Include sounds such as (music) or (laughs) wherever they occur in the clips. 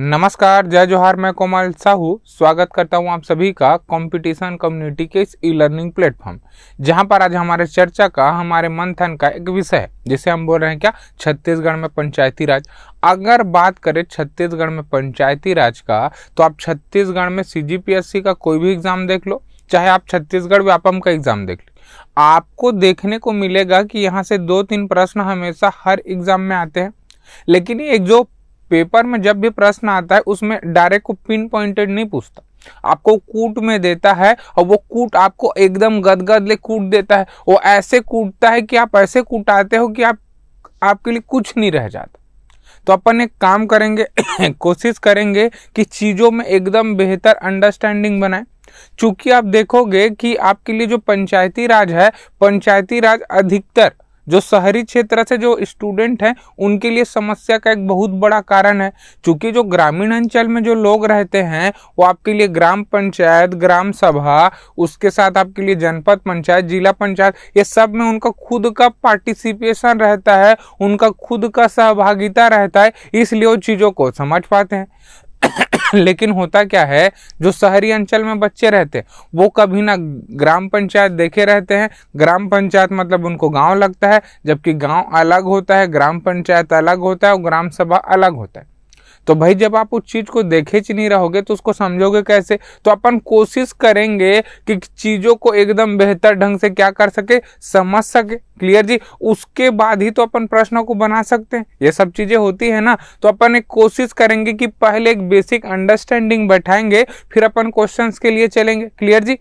नमस्कार जय जोहार मैं कोमल साहू स्वागत करता हूं आप सभी का कंपटीशन कम्युनिटी के इस ई लर्निंग प्लेटफॉर्म जहां पर आज हमारे चर्चा का हमारे मंथन का एक विषय है जिसे हम बोल रहे हैं क्या छत्तीसगढ़ में पंचायती राज अगर बात करें छत्तीसगढ़ में पंचायती राज का तो आप छत्तीसगढ़ में सी का कोई भी एग्जाम देख लो चाहे आप छत्तीसगढ़ व्यापम का एग्जाम देख लो आपको देखने को मिलेगा कि यहाँ से दो तीन प्रश्न हमेशा हर एग्जाम में आते हैं लेकिन एक जो पेपर में जब भी प्रश्न आता है उसमें डायरेक्ट को पिन पॉइंटेड नहीं पूछता आपको कूट में देता है और वो कूट आपको एकदम गदगद ले कूट देता है वो ऐसे कूटता है कि आप ऐसे कूटाते हो कि आप आपके लिए कुछ नहीं रह जाता तो अपन एक काम करेंगे (coughs) कोशिश करेंगे कि चीज़ों में एकदम बेहतर अंडरस्टैंडिंग बनाए चूंकि आप देखोगे कि आपके लिए जो पंचायती राज है पंचायती राज अधिकतर जो शहरी क्षेत्र से जो स्टूडेंट हैं उनके लिए समस्या का एक बहुत बड़ा कारण है चूँकि जो ग्रामीण अंचल में जो लोग रहते हैं वो आपके लिए ग्राम पंचायत ग्राम सभा उसके साथ आपके लिए जनपद पंचायत जिला पंचायत ये सब में उनका खुद का पार्टिसिपेशन रहता है उनका खुद का सहभागिता रहता है इसलिए वो चीज़ों को समझ पाते हैं (laughs) लेकिन होता क्या है जो शहरी अंचल में बच्चे रहते हैं वो कभी ना ग्राम पंचायत देखे रहते हैं ग्राम पंचायत मतलब उनको गांव लगता है जबकि गांव अलग होता है ग्राम पंचायत अलग होता है और ग्राम सभा अलग होता है तो भाई जब आप उस चीज़ को देखे ही नहीं रहोगे तो उसको समझोगे कैसे तो अपन कोशिश करेंगे कि चीज़ों को एकदम बेहतर ढंग से क्या कर सके समझ सके क्लियर जी उसके बाद ही तो अपन प्रश्नों को बना सकते हैं ये सब चीज़ें होती है ना तो अपन एक कोशिश करेंगे कि पहले एक बेसिक अंडरस्टैंडिंग बैठाएंगे फिर अपन क्वेश्चन के लिए चलेंगे क्लियर जी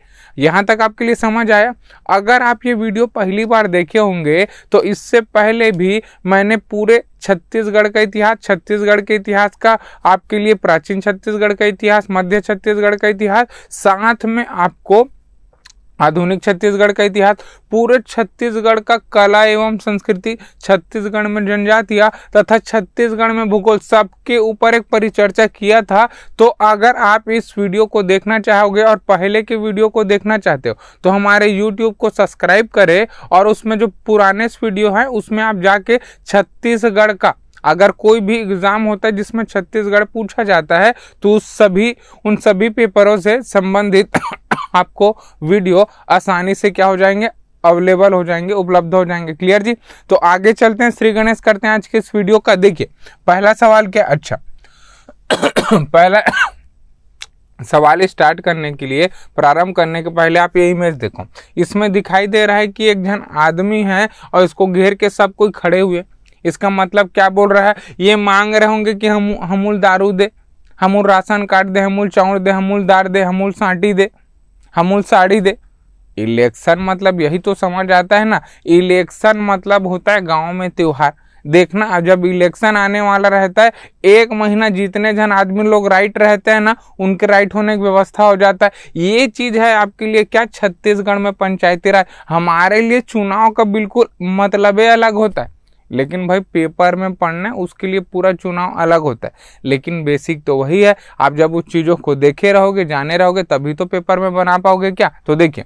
यहाँ तक आपके लिए समझ आया अगर आप ये वीडियो पहली बार देखे होंगे तो इससे पहले भी मैंने पूरे छत्तीसगढ़ का इतिहास छत्तीसगढ़ के इतिहास का आपके लिए प्राचीन छत्तीसगढ़ का इतिहास मध्य छत्तीसगढ़ का इतिहास साथ में आपको आधुनिक छत्तीसगढ़ का इतिहास पूरे छत्तीसगढ़ का कला एवं संस्कृति छत्तीसगढ़ में जनजातिया तथा छत्तीसगढ़ में भूगोल सबके ऊपर एक परिचर्चा किया था तो अगर आप इस वीडियो को देखना चाहोगे और पहले के वीडियो को देखना चाहते हो तो हमारे यूट्यूब को सब्सक्राइब करें और उसमें जो पुराने वीडियो हैं उसमें आप जाके छत्तीसगढ़ का अगर कोई भी एग्ज़ाम होता है जिसमें छत्तीसगढ़ पूछा जाता है तो उस सभी उन सभी पेपरों से संबंधित आपको वीडियो आसानी से क्या हो जाएंगे अवेलेबल हो जाएंगे उपलब्ध हो जाएंगे क्लियर जी तो आगे चलते हैं श्री गणेश करते हैं आज के इस वीडियो का देखिए पहला सवाल क्या अच्छा (coughs) पहला (coughs) सवाल स्टार्ट करने के लिए प्रारंभ करने के पहले आप ये इमेज देखो इसमें दिखाई दे रहा है कि एक जन आदमी है और इसको घेर के सब कोई खड़े हुए इसका मतलब क्या बोल रहा है ये मांग रहे होंगे कि हम हमूल दारू दे हमूल राशन कार्ड दे हमूल चाउर दे हमूल दार दे हमूल साँटी दे उन साड़ी दे इलेक्शन मतलब यही तो समझ आता है ना इलेक्शन मतलब होता है गांव में त्यौहार देखना जब इलेक्शन आने वाला रहता है एक महीना जितने जन आदमी लोग राइट रहते हैं ना उनके राइट होने की व्यवस्था हो जाता है ये चीज़ है आपके लिए क्या छत्तीसगढ़ में पंचायती राज हमारे लिए चुनाव का बिल्कुल मतलब अलग होता है लेकिन भाई पेपर में पढ़ना है उसके लिए पूरा चुनाव अलग होता है लेकिन बेसिक तो वही है आप जब उस चीज़ों को देखे रहोगे जाने रहोगे तभी तो पेपर में बना पाओगे क्या तो देखिए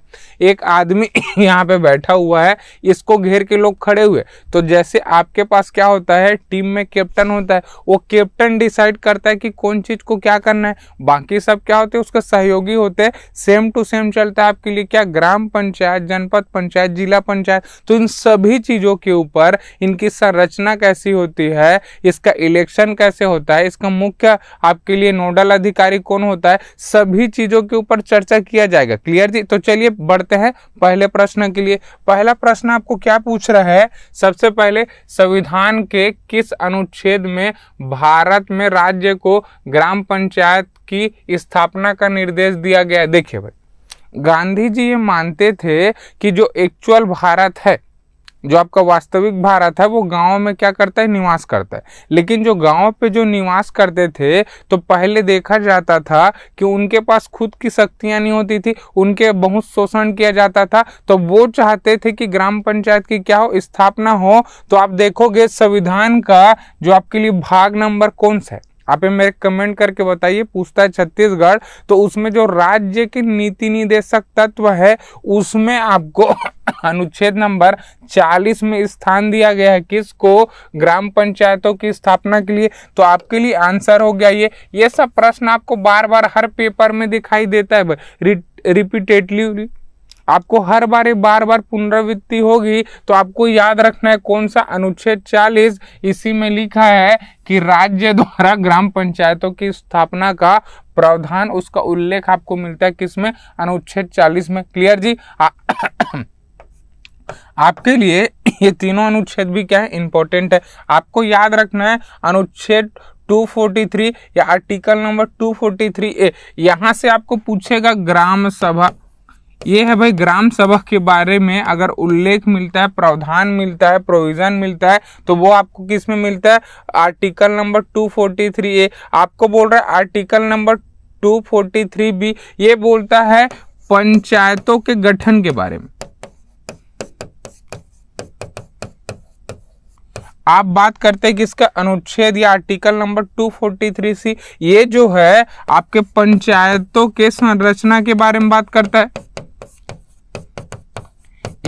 एक आदमी (laughs) यहाँ पे बैठा हुआ है इसको घेर के लोग खड़े हुए तो जैसे आपके पास क्या होता है टीम में कैप्टन होता है वो कैप्टन डिसाइड करता है कि कौन चीज़ को क्या करना है बाकी सब क्या होते हैं उसके सहयोगी होते हैं सेम टू सेम चलता है आपके लिए क्या ग्राम पंचायत जनपद पंचायत जिला पंचायत तो इन सभी चीज़ों के ऊपर इनकी संरचना कैसी होती है इसका इलेक्शन कैसे होता है इसका मुख्य आपके लिए नोडल अधिकारी कौन होता है सभी चीजों के ऊपर चर्चा किया जाएगा क्लियर जी तो चलिए बढ़ते हैं पहले प्रश्न के लिए पहला प्रश्न आपको क्या पूछ रहा है सबसे पहले संविधान के किस अनुच्छेद में भारत में राज्य को ग्राम पंचायत की स्थापना का निर्देश दिया गया है देखिए भाई गांधी जी ये मानते थे कि जो एक्चुअल भारत है जो आपका वास्तविक भारत है वो गाँव में क्या करता है निवास करता है लेकिन जो गाँव पे जो निवास करते थे तो पहले देखा जाता था कि उनके पास खुद की शक्तियाँ नहीं होती थी उनके बहुत शोषण किया जाता था तो वो चाहते थे कि ग्राम पंचायत की क्या हो स्थापना हो तो आप देखोगे संविधान का जो आपके लिए भाग नंबर कौन सा है आप मेरे कमेंट करके बताइए पूछता है छत्तीसगढ़ तो उसमें जो राज्य की नीति निदेशक तत्व है उसमें आपको (coughs) अनुच्छेद नंबर 40 में स्थान दिया गया है किसको ग्राम पंचायतों की स्थापना के लिए तो आपके लिए आंसर हो गया ये ये सब प्रश्न आपको बार बार हर पेपर में दिखाई देता है रिपीटेटली आपको हर बार बार बार पुनरावृत्ति होगी तो आपको याद रखना है कौन सा अनुच्छेद 40 इसी में लिखा है कि राज्य द्वारा ग्राम पंचायतों की स्थापना का प्रावधान उसका उल्लेख आपको मिलता है किसमें अनुच्छेद 40 में क्लियर जी आ, (coughs) आपके लिए ये तीनों अनुच्छेद भी क्या है इंपॉर्टेंट है आपको याद रखना है अनुच्छेद 243 या आर्टिकल नंबर 243 ए यहां से आपको पूछेगा ग्राम सभा ये है भाई ग्राम सभा के बारे में अगर उल्लेख मिलता है प्रावधान मिलता है प्रोविजन मिलता है तो वो आपको किस में मिलता है आर्टिकल नंबर 243 ए आपको बोल रहा है आर्टिकल नंबर 243 बी ये बोलता है पंचायतों के गठन के बारे में आप बात करते हैं किसका अनुच्छेद या आर्टिकल नंबर 243 सी ये जो है आपके पंचायतों के संरचना के बारे में बात करता है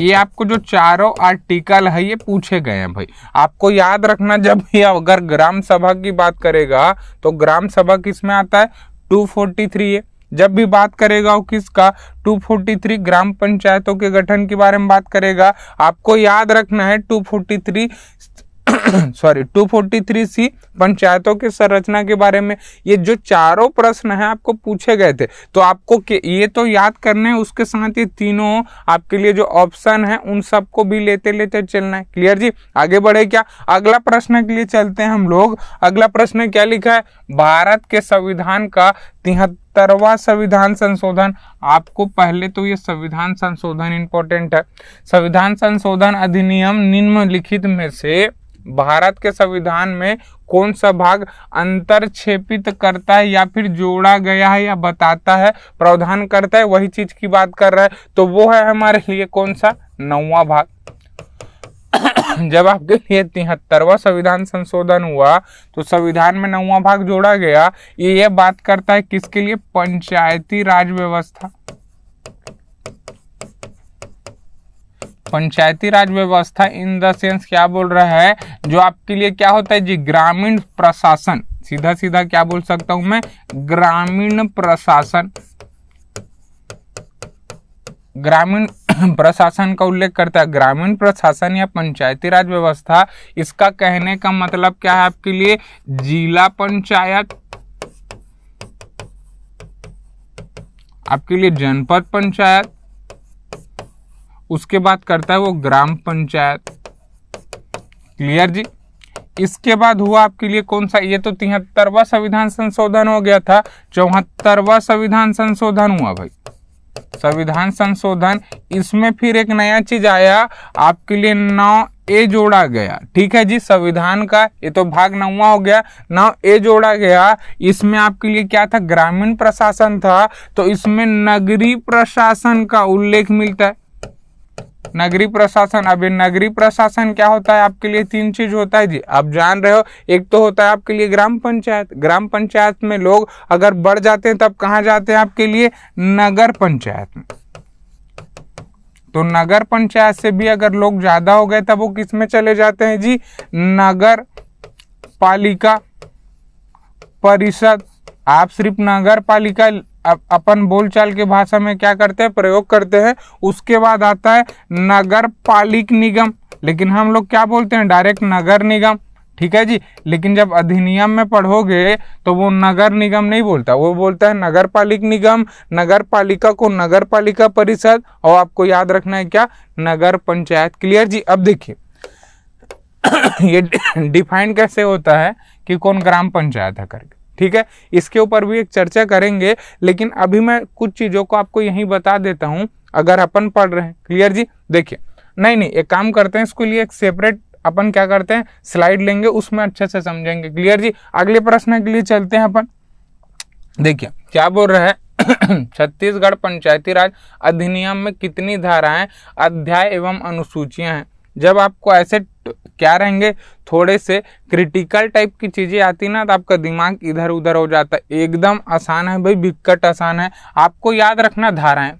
ये आपको जो चारों आर्टिकल है ये पूछे गए हैं भाई आपको याद रखना जब ये अगर ग्राम सभा की बात करेगा तो ग्राम सभा किस में आता है टू फोर्टी थ्री है जब भी बात करेगा वो किसका 243 ग्राम पंचायतों के गठन के बारे में बात करेगा आपको याद रखना है 243 सॉरी 243 पंचायतों के संरचना के बारे में ये जो चारों प्रश्न हैं आपको पूछे गए थे तो आपको ये तो याद करने है उसके साथ ये तीनों आपके लिए जो ऑप्शन है उन सबको भी लेते लेते चलना है क्लियर जी आगे बढ़े क्या अगला प्रश्न के लिए चलते हैं हम लोग अगला प्रश्न क्या लिखा है भारत के संविधान का तिहत्तरवा संविधान संशोधन आपको पहले तो ये संविधान संशोधन इंपॉर्टेंट है संविधान संशोधन अधिनियम निम्नलिखित में से भारत के संविधान में कौन सा भाग अंतरक्षेपित करता है या फिर जोड़ा गया है या बताता है प्रावधान करता है वही चीज की बात कर रहा है तो वो है हमारे लिए कौन सा नौवा भाग (coughs) जब आपके लिए तिहत्तरवा संविधान संशोधन हुआ तो संविधान में नौवा भाग जोड़ा गया ये ये बात करता है किसके लिए पंचायती राज व्यवस्था पंचायती राज व्यवस्था इन द सेंस क्या बोल रहा है जो आपके लिए क्या होता है जी ग्रामीण प्रशासन सीधा सीधा क्या बोल सकता हूं मैं ग्रामीण प्रशासन ग्रामीण (clears throat) प्रशासन का उल्लेख करता है ग्रामीण प्रशासन या पंचायती राज व्यवस्था इसका कहने का मतलब क्या है आपके लिए जिला पंचायत आपके लिए जनपद पंचायत उसके बाद करता है वो ग्राम पंचायत क्लियर जी इसके बाद हुआ आपके लिए कौन सा ये तो तिहत्तरवा संविधान संशोधन हो गया था चौहत्तरवा संविधान संशोधन हुआ भाई संविधान संशोधन इसमें फिर एक नया चीज आया आपके लिए नौ ए जोड़ा गया ठीक है जी संविधान का ये तो भाग नौवा हो गया नौ ए जोड़ा गया इसमें आपके लिए क्या था ग्रामीण प्रशासन था तो इसमें नगरी प्रशासन का उल्लेख मिलता है नगरी प्रशासन अब नगरी प्रशासन क्या होता है आपके लिए तीन चीज होता है जी आप जान रहे हो एक तो होता है आपके लिए ग्राम पंचायत ग्राम पंचायत में लोग अगर बढ़ जाते हैं तब कहा जाते हैं आपके लिए नगर पंचायत में तो नगर पंचायत से भी अगर लोग ज्यादा हो गए तब वो किस में चले जाते हैं जी नगर पालिका परिषद आप सिर्फ नगर पालिका अपन बोलचाल के भाषा में क्या करते हैं प्रयोग करते हैं उसके बाद आता है नगर पालिक निगम लेकिन हम लोग क्या बोलते हैं डायरेक्ट नगर निगम ठीक है जी लेकिन जब अधिनियम में पढ़ोगे तो वो नगर निगम नहीं बोलता वो बोलता है नगर पालिक निगम नगर पालिका को नगर पालिका परिषद और आपको याद रखना है क्या नगर पंचायत क्लियर जी अब देखिए (coughs) ये (coughs) डिफाइन कैसे होता है कि कौन ग्राम पंचायत है करके ठीक है इसके ऊपर भी एक चर्चा करेंगे लेकिन अभी मैं कुछ चीज़ों को आपको यही बता देता हूं अगर अपन पढ़ रहे हैं क्लियर जी देखिए नहीं नहीं एक काम करते हैं इसके लिए एक सेपरेट अपन क्या करते हैं स्लाइड लेंगे उसमें अच्छे से समझेंगे क्लियर जी अगले प्रश्न के लिए चलते हैं अपन देखिए क्या बोल रहे है (clears throat) छत्तीसगढ़ पंचायती राज अधिनियम में कितनी धाराएं अध्याय एवं अनुसूचियां हैं जब आपको ऐसे क्या रहेंगे थोड़े से क्रिटिकल टाइप की चीज़ें आती ना तो आपका दिमाग इधर उधर हो जाता है एकदम आसान है भाई विकट आसान है आपको याद रखना धाराएं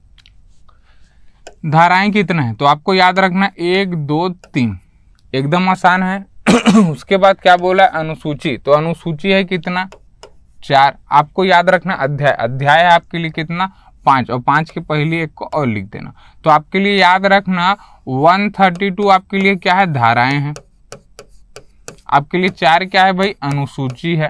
धाराएं कितने हैं तो आपको याद रखना एक दो तीन एकदम आसान है (clears throat) उसके बाद क्या बोला अनुसूची तो अनुसूची है कितना चार आपको याद रखना अध्याय अध्याय आपके लिए कितना पाँच और पाँच के पहले एक को और लिख देना तो आपके लिए याद रखना वन थर्टी टू आपके लिए क्या है धाराएं हैं आपके लिए चार क्या है भाई अनुसूची है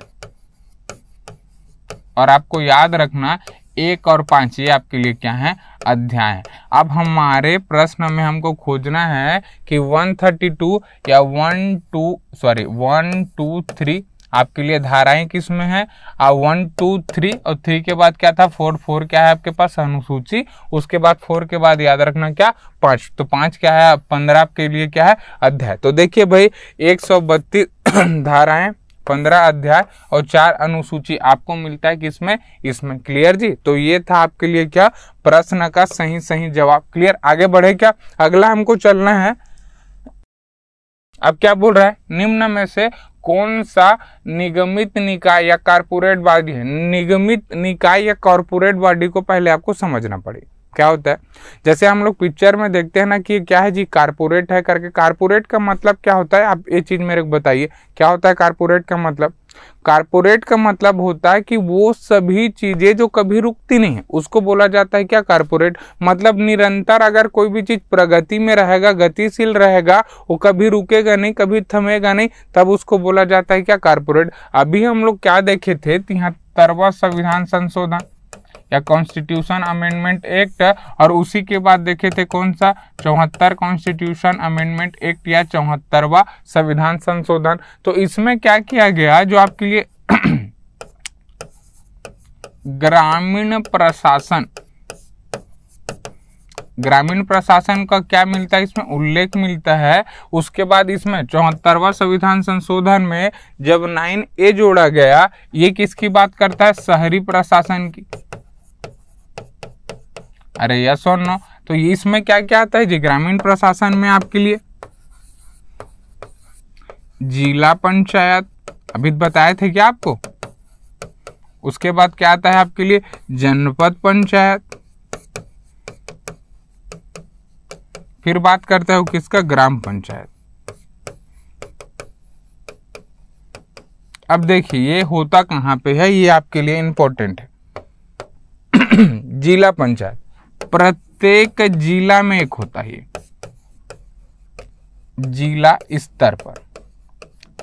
और आपको याद रखना एक और पांच ये आपके लिए क्या है अध्याय है अब हमारे प्रश्न में हमको खोजना है कि 132 या 12 टू सॉरी 1 2 3 आपके लिए धाराएं किस में है और वन टू थ्री और थ्री के बाद क्या था फोर फोर क्या है आपके पास अनुसूची उसके बाद फोर के बाद याद रखना क्या पांच तो पांच क्या है पंद्रह आपके लिए क्या है अध्याय तो देखिए भाई एक सौ बत्तीस (clears throat) धाराएं पंद्रह अध्याय और चार अनुसूची आपको मिलता है किसमें इसमें क्लियर जी तो ये था आपके लिए क्या प्रश्न का सही सही जवाब क्लियर आगे बढ़े क्या अगला हमको चलना है अब क्या बोल रहा है निम्न में से कौन सा निगमित निकाय या कॉरपोरेट बॉडी है निगमित निकाय या कॉरपोरेट बॉडी को पहले आपको समझना पड़ेगा क्या होता है जैसे हम लोग पिक्चर में देखते हैं ना कि क्या है जी कारपोरेट है करके कारपोरेट का मतलब क्या होता है आप ये चीज़ मेरे को बताइए क्या होता है कारपोरेट का मतलब कारपोरेट का मतलब होता है कि वो सभी चीज़ें जो कभी रुकती नहीं है उसको बोला जाता है क्या कारपोरेट मतलब निरंतर अगर कोई भी चीज़ प्रगति में रहेगा गतिशील रहेगा वो कभी रुकेगा नहीं कभी थमेगा नहीं तब उसको बोला जाता है क्या कारपोरेट अभी हम लोग क्या देखे थे तिहत्तरवा संविधान संशोधन या कॉन्स्टिट्यूशन अमेंडमेंट एक्ट और उसी के बाद देखे थे कौन सा चौहत्तर कॉन्स्टिट्यूशन अमेंडमेंट एक्ट या चौहत्तरवा संविधान संशोधन तो इसमें क्या किया गया जो आपके लिए (clears throat) ग्रामीण प्रशासन ग्रामीण प्रशासन का क्या मिलता है इसमें उल्लेख मिलता है उसके बाद इसमें चौहत्तरवा संविधान संशोधन में जब नाइन ए जोड़ा गया ये किसकी बात करता है शहरी प्रशासन की अरे यस और नो तो ये इसमें क्या क्या आता है जी ग्रामीण प्रशासन में आपके लिए जिला पंचायत अभी तो बताए थे क्या आपको उसके बाद क्या आता है आपके लिए जनपद पंचायत फिर बात करते हो किसका ग्राम पंचायत अब देखिए ये होता कहां पे है ये आपके लिए इंपॉर्टेंट है (clears throat) जिला पंचायत प्रत्येक जिला में एक होता है जिला स्तर पर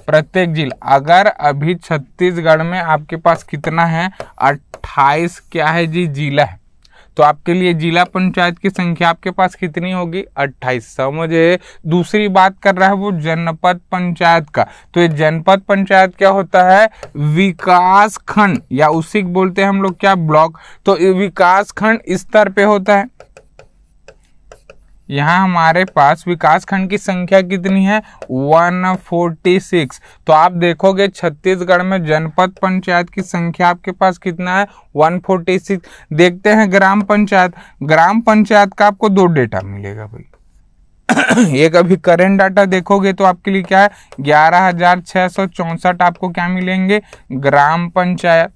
प्रत्येक जिला अगर अभी छत्तीसगढ़ में आपके पास कितना है 28 क्या है जी जिला है तो आपके लिए जिला पंचायत की संख्या आपके पास कितनी होगी अट्ठाईस समझे दूसरी बात कर रहा है वो जनपद पंचायत का तो ये जनपद पंचायत क्या होता है विकास खंड या उसी बोलते हैं हम लोग क्या ब्लॉक तो विकास खंड स्तर पे होता है यहाँ हमारे पास विकास खंड की संख्या कितनी है 146 तो आप देखोगे छत्तीसगढ़ में जनपद पंचायत की संख्या आपके पास कितना है 146 देखते हैं ग्राम पंचायत ग्राम पंचायत का आपको दो डेटा मिलेगा भाई (coughs) एक अभी करेंट डाटा देखोगे तो आपके लिए क्या है ग्यारह हजार सौ आपको क्या मिलेंगे ग्राम पंचायत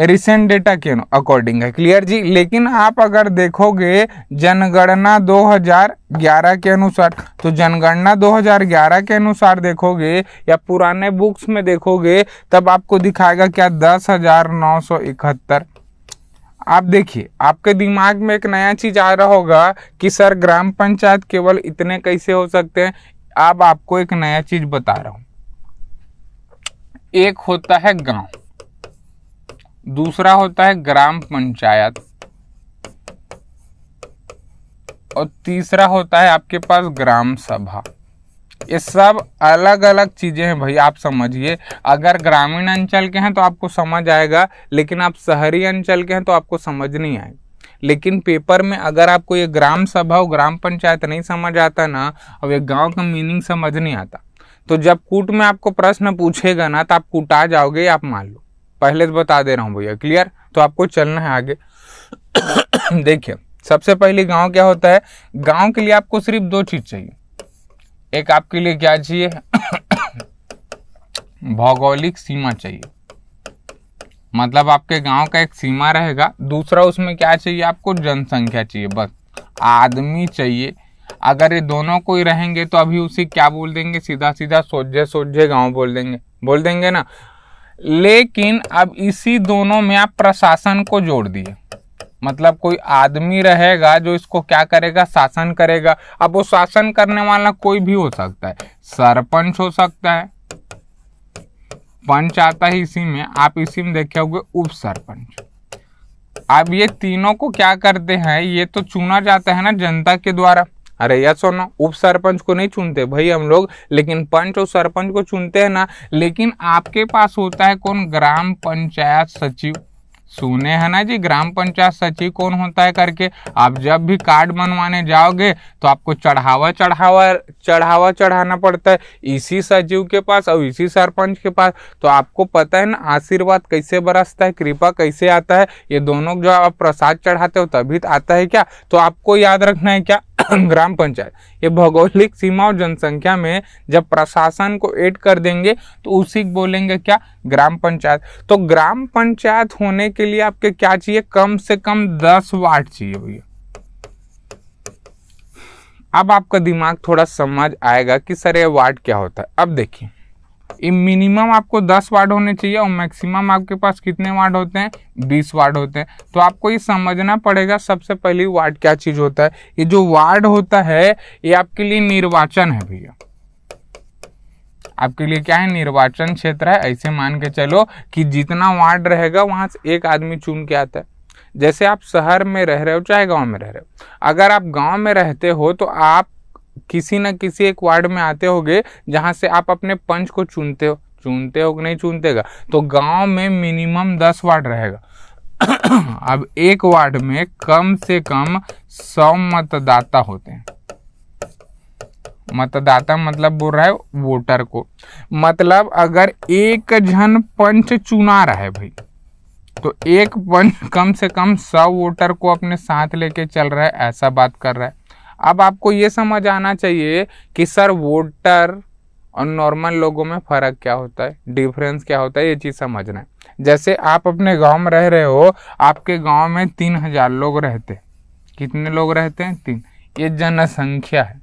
रिसेंट डेटा के अकॉर्डिंग है क्लियर जी लेकिन आप अगर देखोगे जनगणना 2011 के अनुसार तो जनगणना 2011 के अनुसार देखोगे या पुराने बुक्स में देखोगे तब आपको दिखाएगा क्या दस हजार नौ सौ इकहत्तर आप देखिए आपके दिमाग में एक नया चीज आ रहा होगा कि सर ग्राम पंचायत केवल इतने कैसे हो सकते हैं अब आपको एक नया चीज बता रहा हूं एक होता है गांव दूसरा होता है ग्राम पंचायत और तीसरा होता है आपके पास ग्राम सभा ये सब अलग अलग चीज़ें हैं भाई आप समझिए अगर ग्रामीण अंचल के हैं तो आपको समझ आएगा लेकिन आप शहरी अंचल के हैं तो आपको समझ नहीं आएगा लेकिन पेपर में अगर आपको ये ग्राम सभा और ग्राम पंचायत नहीं समझ आता ना और ये गांव का मीनिंग समझ नहीं आता तो जब कूट में आपको प्रश्न पूछेगा ना तो आप कूटा जाओगे आप मान लो पहले से तो बता दे रहा हूँ भैया क्लियर तो आपको चलना है आगे (coughs) देखिए सबसे पहले गांव क्या होता है गांव के लिए आपको सिर्फ दो चीज चाहिए एक आपके लिए क्या चाहिए (coughs) भौगोलिक सीमा चाहिए मतलब आपके गांव का एक सीमा रहेगा दूसरा उसमें क्या चाहिए आपको जनसंख्या चाहिए बस आदमी चाहिए अगर ये दोनों कोई रहेंगे तो अभी उसे क्या बोल देंगे सीधा सीधा सोझे सोझे गांव बोल देंगे बोल देंगे ना लेकिन अब इसी दोनों में आप प्रशासन को जोड़ दिए मतलब कोई आदमी रहेगा जो इसको क्या करेगा शासन करेगा अब वो शासन करने वाला कोई भी हो सकता है सरपंच हो सकता है पंच आता है इसी में आप इसी में देखे होंगे उप सरपंच अब ये तीनों को क्या करते हैं ये तो चुना जाता है ना जनता के द्वारा अरे या ना उप सरपंच को नहीं चुनते भाई हम लोग लेकिन पंच और सरपंच को चुनते हैं ना लेकिन आपके पास होता है कौन ग्राम पंचायत सचिव सुने है ना जी ग्राम पंचायत सचिव कौन होता है करके आप जब भी कार्ड बनवाने जाओगे तो आपको चढ़ावा चढ़ावा चढ़ावा चढ़ाना पड़ता है इसी सचिव के पास और इसी सरपंच के पास तो आपको पता है ना आशीर्वाद कैसे बरसता है कृपा कैसे आता है ये दोनों जो आप प्रसाद चढ़ाते हो तभी तो आता है क्या तो आपको याद रखना है क्या (laughs) ग्राम पंचायत ये भौगोलिक सीमा और जनसंख्या में जब प्रशासन को एड कर देंगे तो उसी बोलेंगे क्या ग्राम पंचायत तो ग्राम पंचायत होने के लिए आपके क्या चाहिए कम से कम दस वार्ड चाहिए भैया अब आपका दिमाग थोड़ा समझ आएगा कि सर ये वार्ड क्या होता है अब देखिए ये मिनिमम आपको 10 वार्ड होने चाहिए और मैक्सिमम आपके पास कितने वार्ड होते हैं 20 वार्ड होते हैं तो आपको ये समझना पड़ेगा सबसे पहली वार्ड क्या चीज होता है ये जो वार्ड होता है ये आपके लिए निर्वाचन है भैया आपके लिए क्या है निर्वाचन क्षेत्र है ऐसे मान के चलो कि जितना वार्ड रहेगा वहां से एक आदमी चुन के आता है जैसे आप शहर में रह रहे हो चाहे गांव में रह रहे हो अगर आप गांव में रहते हो तो आप किसी ना किसी एक वार्ड में आते गए जहाँ से आप अपने पंच को चुनते हो चुनते हो कि नहीं चुनतेगा तो गांव में मिनिमम दस वार्ड रहेगा (clears throat) अब एक वार्ड में कम से कम सौ मतदाता होते हैं मतदाता मतलब बोल रहा है वोटर को मतलब अगर एक जन पंच चुना रहा है भाई तो एक पंच कम से कम सौ वोटर को अपने साथ लेके चल रहा है ऐसा बात कर रहा है अब आपको ये समझ आना चाहिए कि सर वोटर और नॉर्मल लोगों में फ़र्क क्या होता है डिफरेंस क्या होता है ये चीज़ समझना है जैसे आप अपने गांव में रह रहे हो आपके गांव में तीन हजार लोग रहते कितने लोग रहते हैं तीन ये जनसंख्या है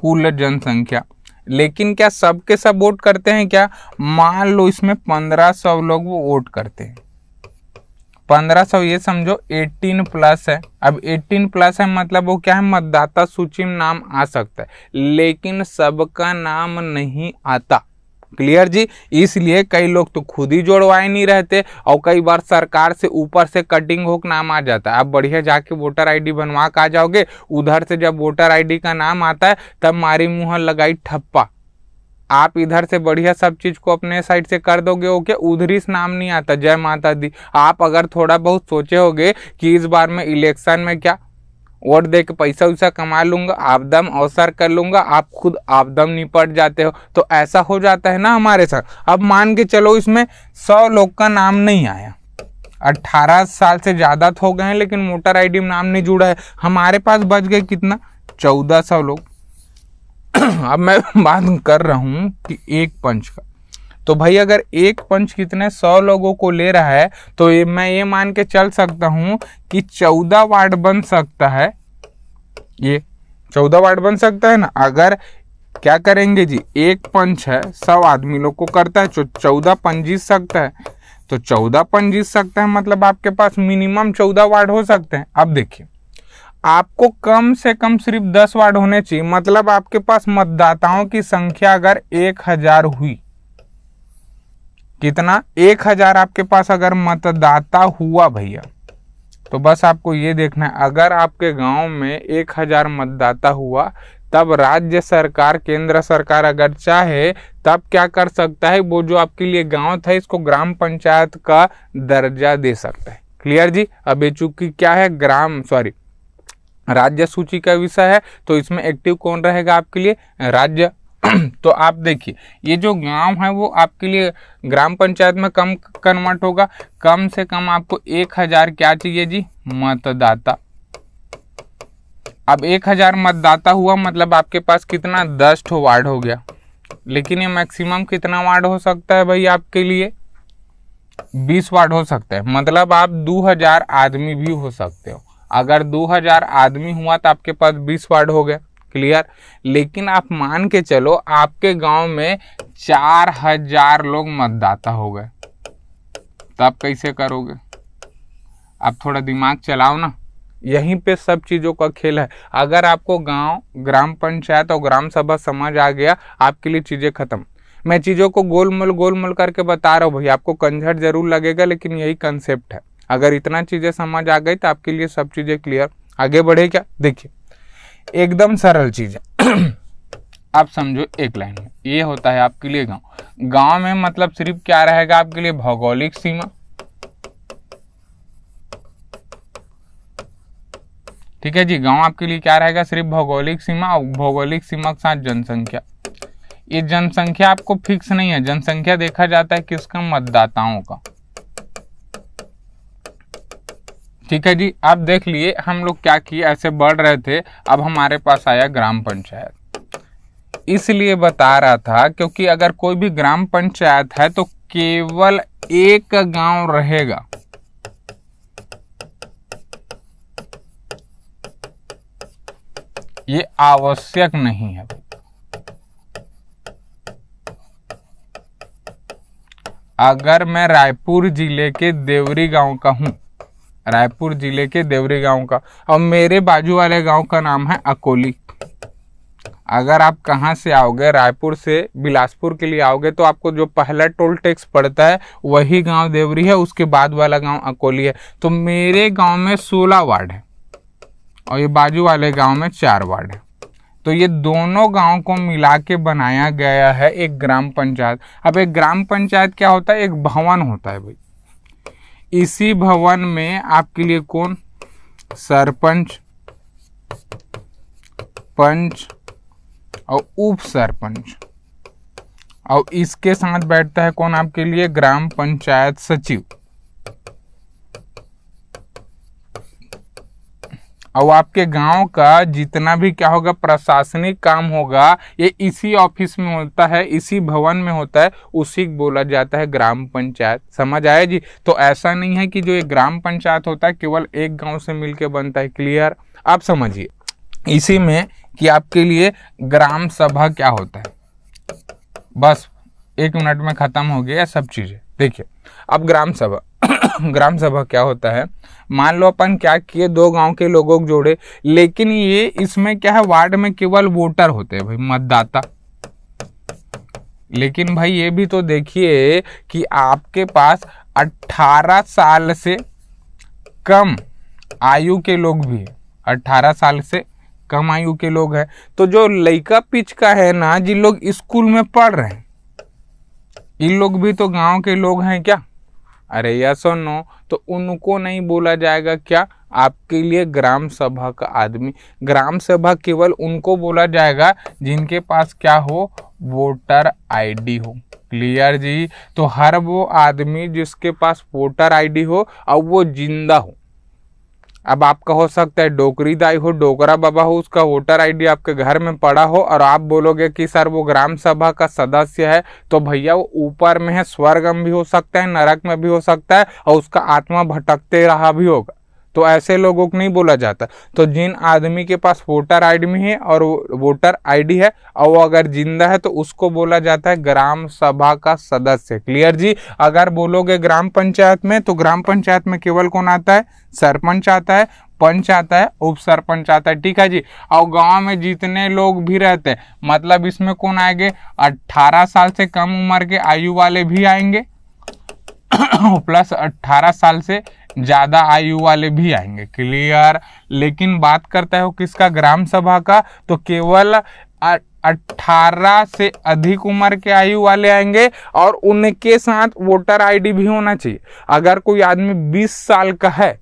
कुल जनसंख्या लेकिन क्या सबके सब वोट करते हैं क्या मान लो इसमें पंद्रह सौ लोग वो वोट करते हैं पंद्रह सौ ये समझो एटीन प्लस है अब एटीन प्लस है मतलब वो क्या है मतदाता सूची में नाम आ सकता है लेकिन सबका नाम नहीं आता क्लियर जी इसलिए कई लोग तो खुद ही जोड़वाए नहीं रहते और कई बार सरकार से ऊपर से कटिंग होकर नाम आ जाता है आप बढ़िया जाके वोटर आईडी बनवा के आ जाओगे उधर से जब वोटर आईडी का नाम आता है तब मारी मुंह लगाई ठप्पा आप इधर से बढ़िया सब चीज़ को अपने साइड से कर दोगे ओके उधरी नाम नहीं आता जय माता दी आप अगर थोड़ा बहुत सोचे होगे कि इस बार में इलेक्शन में क्या वोट दे के पैसा वैसा कमा लूँगा आपदम अवसर कर लूंगा आप खुद आपदम निपट जाते हो तो ऐसा हो जाता है ना हमारे साथ अब मान के चलो इसमें सौ लोग का नाम नहीं आया अट्ठारह साल से ज़्यादा तो हो गए हैं लेकिन मोटर आईडी में नाम नहीं जुड़ा है हमारे पास बच गए कितना चौदह सौ लोग (clears throat) अब मैं (laughs) बात कर रहा हूँ कि एक पंच का तो भाई अगर एक पंच कितने सौ लोगों को ले रहा है तो ये मैं ये मान के चल सकता हूँ कि चौदह वार्ड बन सकता है ये चौदह वार्ड बन सकता है ना अगर क्या करेंगे जी एक पंच है सौ आदमी लोग को करता है जो तो चौदह पंच जीत सकता है तो चौदह पंच जीत सकता है मतलब आपके पास मिनिमम चौदह वार्ड हो सकते हैं अब देखिए आपको कम से कम सिर्फ दस वार्ड होने चाहिए मतलब आपके पास मतदाताओं की संख्या अगर एक हजार हुई कितना एक हजार आपके पास अगर मतदाता हुआ भैया तो बस आपको ये देखना है अगर आपके गांव में एक हजार मतदाता हुआ तब राज्य सरकार केंद्र सरकार अगर चाहे तब क्या कर सकता है वो जो आपके लिए गांव था इसको ग्राम पंचायत का दर्जा दे सकता है क्लियर जी अब ये चूंकि क्या है ग्राम सॉरी राज्य सूची का विषय है तो इसमें एक्टिव कौन रहेगा आपके लिए राज्य (clears throat) तो आप देखिए ये जो गांव है वो आपके लिए ग्राम पंचायत में कम कन्वर्ट होगा कम से कम आपको एक हजार क्या चाहिए जी मतदाता अब एक हजार मतदाता हुआ मतलब आपके पास कितना दस ठो वार्ड हो गया लेकिन ये मैक्सिमम कितना वार्ड हो सकता है भाई आपके लिए बीस वार्ड हो सकता है मतलब आप दो हजार आदमी भी हो सकते हो अगर 2000 आदमी हुआ तो आपके पास 20 वार्ड हो गया क्लियर लेकिन आप मान के चलो आपके गांव में 4000 लोग मतदाता हो गए तो आप कैसे करोगे आप थोड़ा दिमाग चलाओ ना यहीं पे सब चीज़ों का खेल है अगर आपको गांव ग्राम पंचायत और ग्राम सभा समझ आ गया आपके लिए चीज़ें खत्म मैं चीज़ों को गोलमोल गोलमोल करके बता रहा हूँ भाई आपको कंझट जरूर लगेगा लेकिन यही कंसेप्ट है अगर इतना चीज़ें समझ आ गई तो आपके लिए सब चीज़ें क्लियर आगे बढ़े क्या देखिए एकदम सरल चीज़ है (clears throat) आप समझो एक लाइन में ये होता है आपके लिए गांव गांव में मतलब सिर्फ क्या रहेगा आपके लिए भौगोलिक सीमा ठीक है जी गांव आपके लिए क्या रहेगा सिर्फ भौगोलिक सीमा और भौगोलिक सीमा के साथ जनसंख्या ये जनसंख्या आपको फिक्स नहीं है जनसंख्या देखा जाता है किसका मतदाताओं का ठीक है जी आप देख लिए हम लोग क्या किए ऐसे बढ़ रहे थे अब हमारे पास आया ग्राम पंचायत इसलिए बता रहा था क्योंकि अगर कोई भी ग्राम पंचायत है तो केवल एक गांव रहेगा ये आवश्यक नहीं है अगर मैं रायपुर जिले के देवरी गांव का हूं रायपुर जिले के देवरी गांव का और मेरे बाजू वाले गांव का नाम है अकोली अगर आप कहाँ से आओगे रायपुर से बिलासपुर के लिए आओगे तो आपको जो पहला टोल टैक्स पड़ता है वही गांव देवरी है उसके बाद वाला गांव अकोली है तो मेरे गांव में सोलह वार्ड है और ये बाजू वाले गांव में चार वार्ड है तो ये दोनों गांव को मिला के बनाया गया है एक ग्राम पंचायत अब एक ग्राम पंचायत क्या होता है एक भवन होता है भाई इसी भवन में आपके लिए कौन सरपंच पंच और उप सरपंच और इसके साथ बैठता है कौन आपके लिए ग्राम पंचायत सचिव और आपके गांव का जितना भी क्या होगा प्रशासनिक काम होगा ये इसी ऑफिस में होता है इसी भवन में होता है उसी बोला जाता है ग्राम पंचायत समझ आया जी तो ऐसा नहीं है कि जो ये ग्राम पंचायत होता है केवल एक गांव से मिलके बनता है क्लियर आप समझिए इसी में कि आपके लिए ग्राम सभा क्या होता है बस एक मिनट में ख़त्म हो गया सब चीज़ें देखिए अब ग्राम सभा (coughs) ग्राम सभा क्या होता है मान लो अपन क्या किए दो गांव के लोगों को जोड़े लेकिन ये इसमें क्या है वार्ड में केवल वोटर होते हैं भाई मतदाता लेकिन भाई ये भी तो देखिए कि आपके पास 18 साल से कम आयु के लोग भी 18 साल से कम आयु के लोग हैं तो जो लड़का पिच का है ना जिन लोग स्कूल में पढ़ रहे हैं इन लोग भी तो गांव के लोग हैं क्या अरे यस और नो तो उनको नहीं बोला जाएगा क्या आपके लिए ग्राम सभा का आदमी ग्राम सभा केवल उनको बोला जाएगा जिनके पास क्या हो वोटर आईडी हो क्लियर जी तो हर वो आदमी जिसके पास वोटर आईडी हो और वो जिंदा हो अब आपका हो सकता है डोकरी दाई हो डोकरा बाबा हो उसका वोटर आईडी आपके घर में पड़ा हो और आप बोलोगे कि सर वो ग्राम सभा का सदस्य है तो भैया वो ऊपर में है स्वर्गम भी हो सकता है नरक में भी हो सकता है और उसका आत्मा भटकते रहा भी होगा तो ऐसे लोगों को नहीं बोला जाता तो जिन आदमी के पास वोटर आईडी है और वोटर आईडी है और वो अगर जिंदा है तो उसको बोला जाता है ग्राम सभा का सदस्य क्लियर जी अगर बोलोगे ग्राम पंचायत में तो ग्राम पंचायत में केवल कौन आता है सरपंच आता है पंच आता है उप सरपंच आता है ठीक है जी और गांव में जितने लोग भी रहते हैं मतलब इसमें कौन आएंगे 18 साल से कम उम्र के आयु वाले भी आएंगे (coughs) प्लस 18 साल से ज़्यादा आयु वाले भी आएंगे क्लियर लेकिन बात करता है किसका ग्राम सभा का तो केवल अट्ठारह से अधिक उम्र के आयु वाले आएंगे और उनके साथ वोटर आईडी भी होना चाहिए अगर कोई आदमी 20 साल का है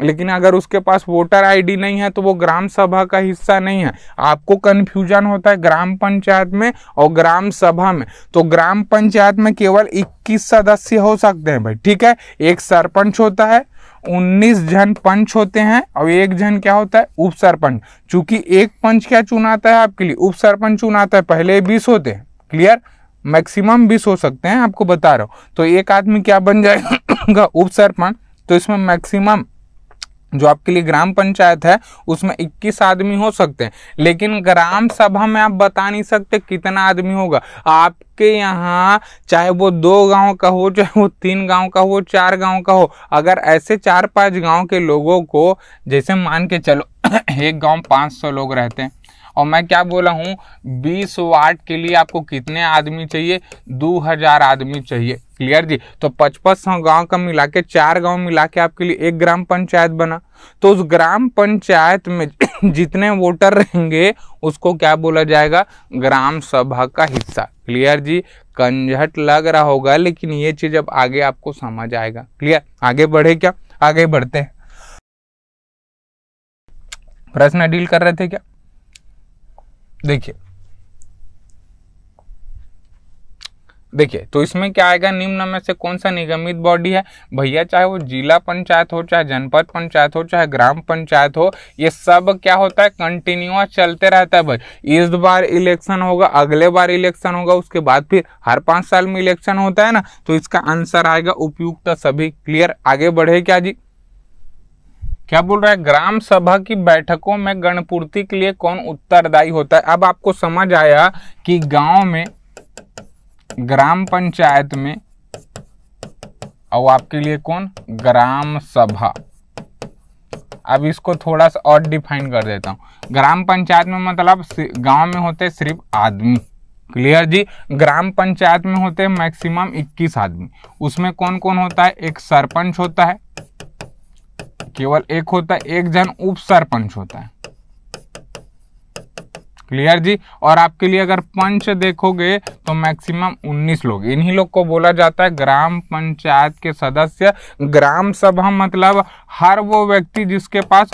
लेकिन अगर उसके पास वोटर आईडी नहीं है तो वो ग्राम सभा का हिस्सा नहीं है आपको कन्फ्यूजन होता है ग्राम पंचायत में और ग्राम सभा में तो ग्राम पंचायत में केवल 21 सदस्य हो सकते हैं भाई ठीक है एक सरपंच होता है 19 जन पंच होते हैं और एक जन क्या होता है उप सरपंच चूंकि एक पंच क्या चुनाता है आपके लिए उप सरपंच चुनाता है पहले बीस होते हैं क्लियर मैक्सिमम बीस हो सकते हैं आपको बता रहा हूँ तो एक आदमी क्या बन जाएगा (coughs) उप सरपंच तो इसमें मैक्सिमम जो आपके लिए ग्राम पंचायत है उसमें 21 आदमी हो सकते हैं लेकिन ग्राम सभा में आप बता नहीं सकते कितना आदमी होगा आपके यहाँ चाहे वो दो गांव का हो चाहे वो तीन गांव का हो चार गांव का हो अगर ऐसे चार पांच गांव के लोगों को जैसे मान के चलो (coughs) एक गांव 500 लोग रहते हैं और मैं क्या बोला हूँ बीस वाट के लिए आपको कितने आदमी चाहिए दो हजार आदमी चाहिए क्लियर जी तो पचपन सौ गाँव का मिला के चार गाँव मिला के आपके लिए एक ग्राम पंचायत बना तो उस ग्राम पंचायत में (coughs) जितने वोटर रहेंगे उसको क्या बोला जाएगा ग्राम सभा का हिस्सा क्लियर जी कंझट लग रहा होगा लेकिन ये चीज अब आगे आपको समझ आएगा क्लियर आगे बढ़े क्या आगे बढ़ते हैं प्रश्न डील कर रहे थे क्या देखिए देखिए तो इसमें क्या आएगा निम्न में से कौन सा निगमित बॉडी है भैया चाहे वो जिला पंचायत हो चाहे जनपद पंचायत हो चाहे ग्राम पंचायत हो ये सब क्या होता है कंटिन्यूस चलते रहता है भाई इस बार इलेक्शन होगा अगले बार इलेक्शन होगा उसके बाद फिर हर पांच साल में इलेक्शन होता है ना तो इसका आंसर आएगा उपयुक्त सभी क्लियर आगे बढ़े क्या जी क्या बोल रहा है ग्राम सभा की बैठकों में गणपूर्ति के लिए कौन उत्तरदायी होता है अब आपको समझ आया कि गांव में ग्राम पंचायत में और आपके लिए कौन ग्राम सभा अब इसको थोड़ा सा और डिफाइन कर देता हूं ग्राम पंचायत में मतलब गांव में होते सिर्फ आदमी क्लियर जी ग्राम पंचायत में होते मैक्सिमम 21 आदमी उसमें कौन कौन होता है एक सरपंच होता है केवल एक होता है एक जन उप सरपंच होता है क्लियर जी और आपके लिए अगर पंच देखोगे तो मैक्सिमम 19 लोग इन्हीं लोग को बोला जाता है ग्राम पंचायत के सदस्य ग्राम सभा मतलब हर वो व्यक्ति जिसके पास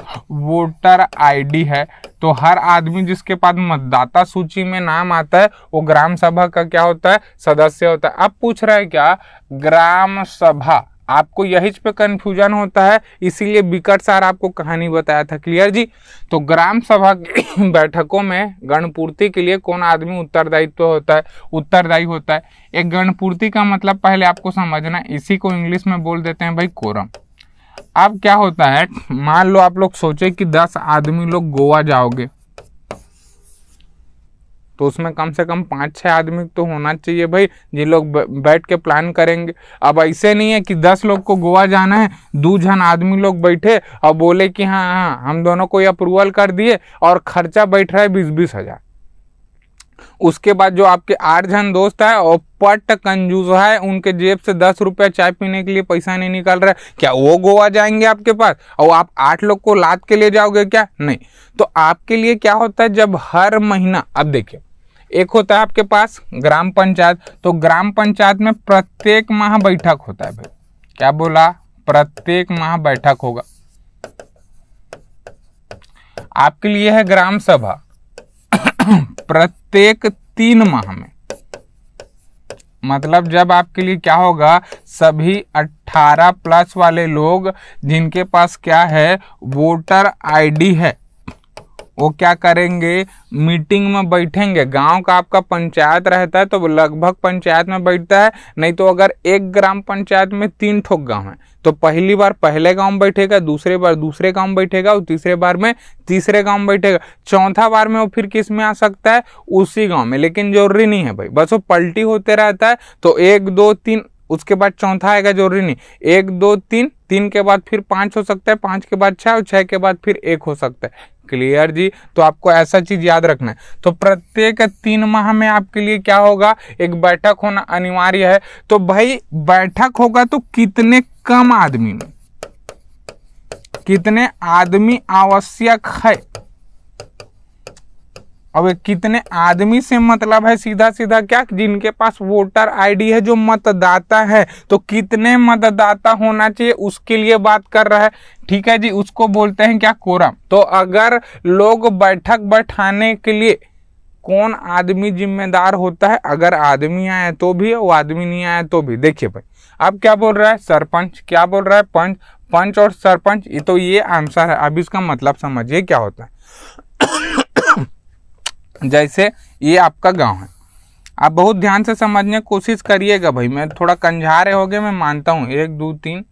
वोटर आईडी है तो हर आदमी जिसके पास मतदाता सूची में नाम आता है वो ग्राम सभा का क्या होता है सदस्य होता है अब पूछ रहा है क्या ग्राम सभा आपको यही पे कंफ्यूजन होता है इसीलिए बिकट सार आपको कहानी बताया था क्लियर जी तो ग्राम सभा (coughs) बैठकों में गणपूर्ति के लिए कौन आदमी उत्तरदायित्व तो होता है उत्तरदायी होता है एक गणपूर्ति का मतलब पहले आपको समझना इसी को इंग्लिश में बोल देते हैं भाई कोरम अब क्या होता है मान लो आप लोग सोचे कि दस आदमी लोग गोवा जाओगे तो उसमें कम से कम पाँच छः आदमी तो होना चाहिए भाई जिन लोग बैठ के प्लान करेंगे अब ऐसे नहीं है कि दस लोग को गोवा जाना है दो जन आदमी लोग बैठे और बोले कि हाँ हाँ हम दोनों को अप्रूवल कर दिए और खर्चा बैठ रहा है बीस बीस हज़ार उसके बाद जो आपके आठ जन दोस्त है और पट कंजूस है उनके जेब से दस रुपया चाय पीने के लिए पैसा नहीं निकाल रहा है क्या वो गोवा जाएंगे आपके पास और आप आठ लोग को लाद के ले जाओगे क्या नहीं तो आपके लिए क्या होता है जब हर महीना अब देखिए एक होता है आपके पास ग्राम पंचायत तो ग्राम पंचायत में प्रत्येक माह बैठक होता है भाई क्या बोला प्रत्येक माह बैठक होगा आपके लिए है ग्राम सभा (coughs) प्रत्येक तीन माह में मतलब जब आपके लिए क्या होगा सभी 18 प्लस वाले लोग जिनके पास क्या है वोटर आईडी है वो क्या करेंगे मीटिंग में बैठेंगे गांव का आपका पंचायत रहता है तो लगभग पंचायत में बैठता है नहीं तो अगर एक ग्राम पंचायत में तीन ठोक गांव है तो पहली बार पहले गांव में बैठेगा दूसरे बार दूसरे गांव में बैठेगा और तीसरे बार में तीसरे गांव में बैठेगा चौथा बार में वो फिर किस में आ सकता है उसी गाँव में लेकिन जरूरी नहीं है भाई बस वो पलटी होते रहता है तो एक दो तीन उसके बाद चौथा आएगा जरूरी नहीं एक दो तीन तीन के बाद फिर पांच हो सकता है पांच के बाद छः और छह के बाद फिर एक हो सकता है क्लियर जी तो आपको ऐसा चीज़ याद रखना है तो प्रत्येक तीन माह में आपके लिए क्या होगा एक बैठक होना अनिवार्य है तो भाई बैठक होगा तो कितने कम आदमी में कितने आदमी आवश्यक है अब कितने आदमी से मतलब है सीधा सीधा क्या जिनके पास वोटर आईडी है जो मतदाता है तो कितने मतदाता होना चाहिए उसके लिए बात कर रहा है ठीक है जी उसको बोलते हैं क्या कोरम तो अगर लोग बैठक बैठाने के लिए कौन आदमी जिम्मेदार होता है अगर आदमी आए तो भी वो आदमी नहीं आए तो भी देखिए भाई अब क्या बोल रहा है सरपंच क्या बोल रहा है पंच पंच और सरपंच ये तो ये आंसर है अब इसका मतलब समझिए क्या होता है जैसे ये आपका गांव है आप बहुत ध्यान से समझने की कोशिश करिएगा भाई मैं थोड़ा कंझारे हो गए मैं मानता हूँ एक दो तीन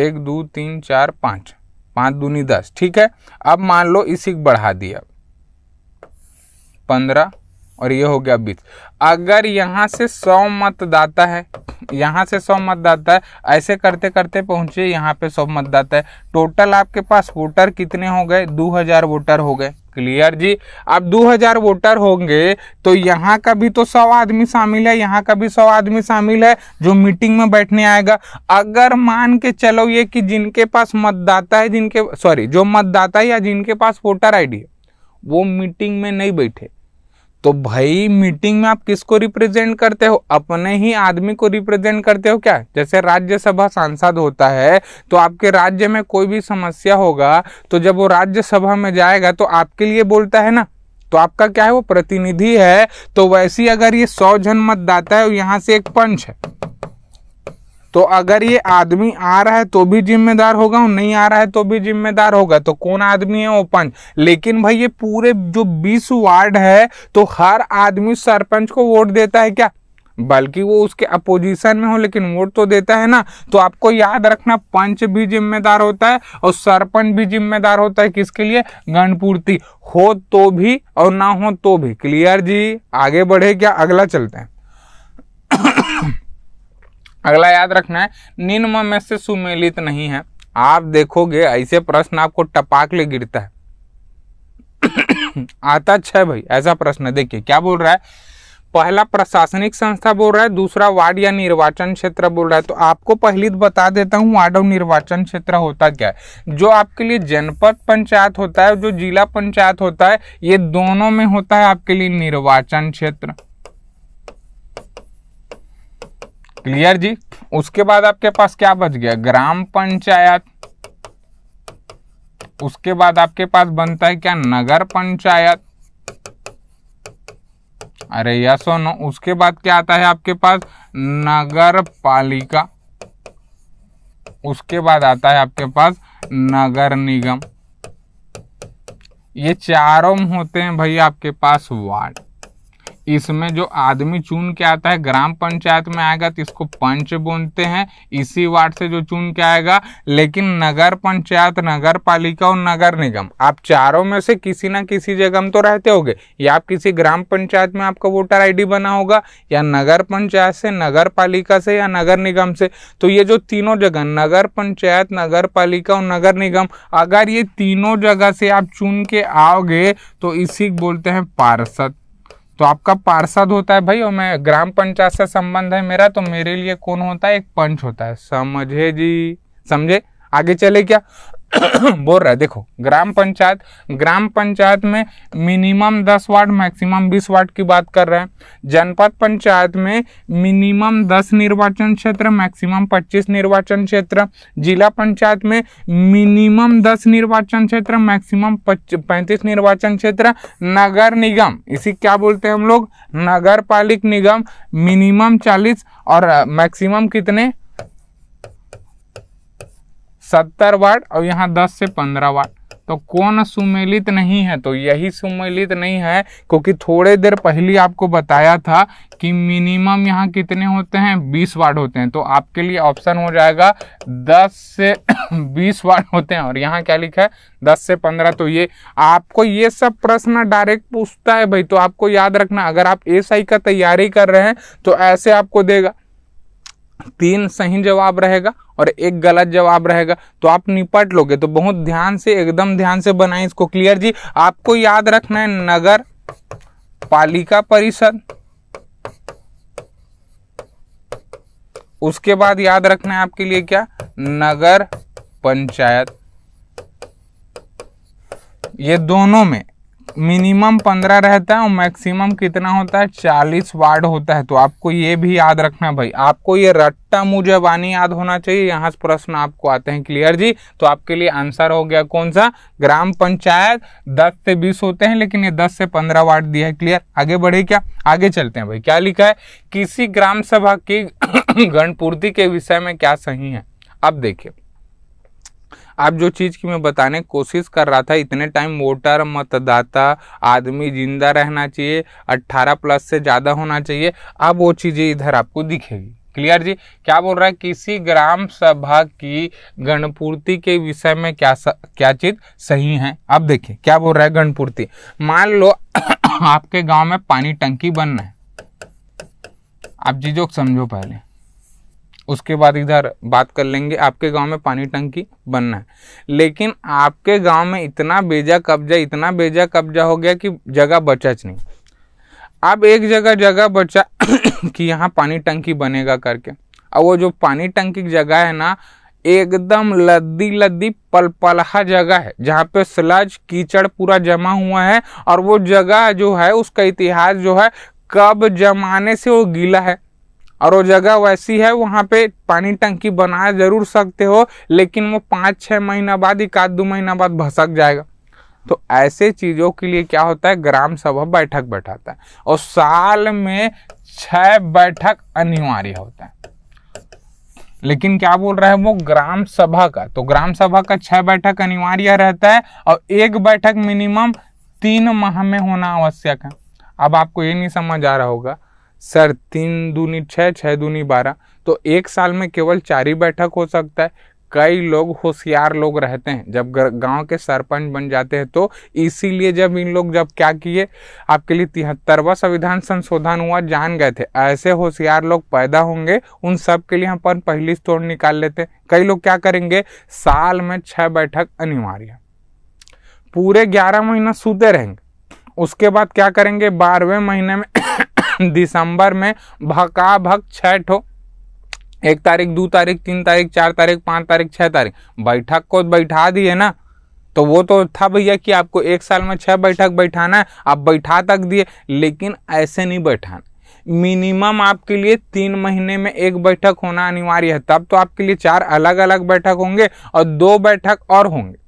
एक दो तीन चार पाँच पाँच दूनी दस ठीक है अब मान लो इसी बढ़ा दिया पंद्रह और ये हो गया बीस अगर यहाँ से सौ मतदाता है यहाँ से सौ मतदाता है ऐसे करते करते पहुँचे यहाँ पे सौ मतदाता है टोटल आपके पास वोटर कितने हो गए दो हजार वोटर हो गए क्लियर जी अब 2000 वोटर होंगे तो यहाँ का भी तो 100 आदमी शामिल है यहाँ का भी 100 आदमी शामिल है जो मीटिंग में बैठने आएगा अगर मान के चलो ये कि जिनके पास मतदाता है जिनके सॉरी जो मतदाता है या जिनके पास वोटर आईडी है वो मीटिंग में नहीं बैठे तो भाई मीटिंग में आप किसको रिप्रेजेंट करते हो अपने ही आदमी को रिप्रेजेंट करते हो क्या जैसे राज्यसभा सांसद होता है तो आपके राज्य में कोई भी समस्या होगा तो जब वो राज्यसभा में जाएगा तो आपके लिए बोलता है ना तो आपका क्या है वो प्रतिनिधि है तो वैसी अगर ये सौ जन मतदाता है यहाँ से एक पंच है तो अगर ये आदमी आ रहा है तो भी जिम्मेदार होगा और नहीं आ रहा है तो भी जिम्मेदार होगा तो कौन आदमी है वो पंच लेकिन भाई ये पूरे जो बीस वार्ड है तो हर आदमी सरपंच को वोट देता है क्या बल्कि वो उसके अपोजिशन में हो लेकिन वोट तो देता है ना तो आपको याद रखना पंच भी जिम्मेदार होता है और सरपंच भी जिम्मेदार होता है किसके लिए गणपूर्ति हो तो भी और ना हो तो भी क्लियर जी आगे बढ़े क्या अगला चलते हैं अगला याद रखना है निम्न में से सुमेलित नहीं है आप देखोगे ऐसे प्रश्न आपको टपाक ले गिरता है (coughs) आता अच्छा है भाई ऐसा प्रश्न देखिए क्या बोल रहा है पहला प्रशासनिक संस्था बोल रहा है दूसरा वार्ड या निर्वाचन क्षेत्र बोल रहा है तो आपको पहली तो बता देता हूँ वार्ड और निर्वाचन क्षेत्र होता क्या है जो आपके लिए जनपद पंचायत होता है जो जिला पंचायत होता है ये दोनों में होता है आपके लिए निर्वाचन क्षेत्र क्लियर जी उसके बाद आपके पास क्या बच गया ग्राम पंचायत उसके बाद आपके पास बनता है क्या नगर पंचायत अरे यस और नो उसके बाद क्या आता है आपके पास नगर पालिका उसके बाद आता है आपके पास नगर निगम ये चारों होते हैं भाई आपके पास वार्ड इसमें जो आदमी चुन के आता है ग्राम पंचायत में आएगा तो इसको पंच बोलते हैं इसी वार्ड से जो चुन के आएगा लेकिन नगर पंचायत नगर पालिका और नगर निगम आप चारों में से किसी ना किसी जगह में तो रहते होंगे या आप किसी ग्राम पंचायत में आपका वोटर आईडी बना होगा या नगर पंचायत से नगर पालिका से या नगर निगम से तो ये जो तीनों जगह नगर पंचायत नगर पालिका और नगर निगम अगर ये तीनों जगह से आप चुन के आओगे तो इसी बोलते हैं पार्षद तो आपका पार्षद होता है भाई और मैं ग्राम पंचायत से संबंध है मेरा तो मेरे लिए कौन होता है एक पंच होता है समझे जी समझे आगे चले क्या (coughs) बोल रहा है देखो ग्राम पंचायत ग्राम पंचायत में मिनिमम दस वार्ड मैक्सिमम बीस वार्ड की बात कर रहे हैं जनपद पंचायत में मिनिमम दस निर्वाचन क्षेत्र मैक्सिमम पच्चीस निर्वाचन क्षेत्र जिला पंचायत में मिनिमम दस निर्वाचन क्षेत्र मैक्सिमम पैंतीस निर्वाचन क्षेत्र नगर निगम इसी क्या बोलते हैं हम लोग नगर पालिक निगम मिनिमम चालीस और मैक्सिमम कितने सत्तर वाट और यहाँ दस से पंद्रह वाट तो कौन सुमेलित नहीं है तो यही सुमेलित नहीं है क्योंकि थोड़े देर पहले आपको बताया था कि मिनिमम यहाँ कितने होते हैं बीस वाट होते हैं तो आपके लिए ऑप्शन हो जाएगा दस से (coughs) बीस वाट होते हैं और यहाँ क्या लिखा है दस से पंद्रह तो ये आपको ये सब प्रश्न डायरेक्ट पूछता है भाई तो आपको याद रखना अगर आप एस का तैयारी कर रहे हैं तो ऐसे आपको देगा तीन सही जवाब रहेगा और एक गलत जवाब रहेगा तो आप निपट लोगे तो बहुत ध्यान से एकदम ध्यान से बनाए इसको क्लियर जी आपको याद रखना है नगर पालिका परिषद उसके बाद याद रखना है आपके लिए क्या नगर पंचायत ये दोनों में मिनिमम पंद्रह रहता है और मैक्सिमम कितना होता है चालीस वार्ड होता है तो आपको ये भी याद रखना भाई आपको ये रट्टा मुझे वानी याद होना चाहिए यहाँ से प्रश्न आपको आते हैं क्लियर जी तो आपके लिए आंसर हो गया कौन सा ग्राम पंचायत दस से बीस होते हैं लेकिन ये दस से पंद्रह वार्ड दिया है क्लियर आगे बढ़े क्या आगे चलते हैं भाई क्या लिखा है किसी ग्राम सभा की (clears throat) गणपूर्ति के विषय में क्या सही है अब देखिए आप जो चीज़ की मैं बताने की कोशिश कर रहा था इतने टाइम वोटर मतदाता आदमी जिंदा रहना चाहिए 18 प्लस से ज़्यादा होना चाहिए अब वो चीज़ें इधर आपको दिखेगी क्लियर जी क्या बोल रहा है किसी ग्राम सभा की गणपूर्ति के विषय में क्या स, क्या चीज सही है अब देखिए क्या बोल रहा है गणपूर्ति मान लो (coughs) आपके गांव में पानी टंकी बन रहा है आप जी जो समझो पहले उसके बाद इधर बात कर लेंगे आपके गांव में पानी टंकी बनना है लेकिन आपके गांव में इतना बेजा कब्जा इतना बेजा कब्जा हो गया कि जगह बचा नहीं अब एक जगह जगह बचा (coughs) कि यहाँ पानी टंकी बनेगा करके और वो जो पानी टंकी की जगह है ना एकदम लद्दी लद्दी पलपलहा जगह है जहाँ पे स्लज कीचड़ पूरा जमा हुआ है और वो जगह जो है उसका इतिहास जो है कब जमाने से वो गीला है और वो जगह वैसी है वहाँ पे पानी टंकी बना जरूर सकते हो लेकिन वो पाँच छः महीना बाद एक आध दो महीना बाद भसक जाएगा तो ऐसे चीज़ों के लिए क्या होता है ग्राम सभा बैठक बैठाता है और साल में छः बैठक अनिवार्य होता है लेकिन क्या बोल रहा है वो ग्राम सभा का तो ग्राम सभा का छह बैठक अनिवार्य रहता है और एक बैठक मिनिमम तीन माह में होना आवश्यक है अब आपको ये नहीं समझ आ रहा होगा सर तीन दूनी छः छः दूनी बारह तो एक साल में केवल चार ही बैठक हो सकता है कई लोग होशियार लोग रहते हैं जब गांव के सरपंच बन जाते हैं तो इसीलिए जब इन लोग जब क्या किए आपके लिए तिहत्तरवा संविधान संशोधन हुआ जान गए थे ऐसे होशियार लोग पैदा होंगे उन सब के लिए हम पहली स्टोर निकाल लेते हैं कई लोग क्या करेंगे साल में छः बैठक अनिवार्य पूरे ग्यारह महीना सूते रहेंगे उसके बाद क्या करेंगे बारहवें महीने में (coughs) दिसंबर में भका भक छः एक तारीख दो तारीख तीन तारीख चार तारीख पाँच तारीख छः तारीख बैठक को बैठा दिए ना तो वो तो था भैया कि आपको एक साल में छः बैठक बैठाना है आप बैठा तक दिए लेकिन ऐसे नहीं बैठाना मिनिमम आपके लिए तीन महीने में एक बैठक होना अनिवार्य है तब तो आपके लिए चार अलग अलग बैठक होंगे और दो बैठक और होंगे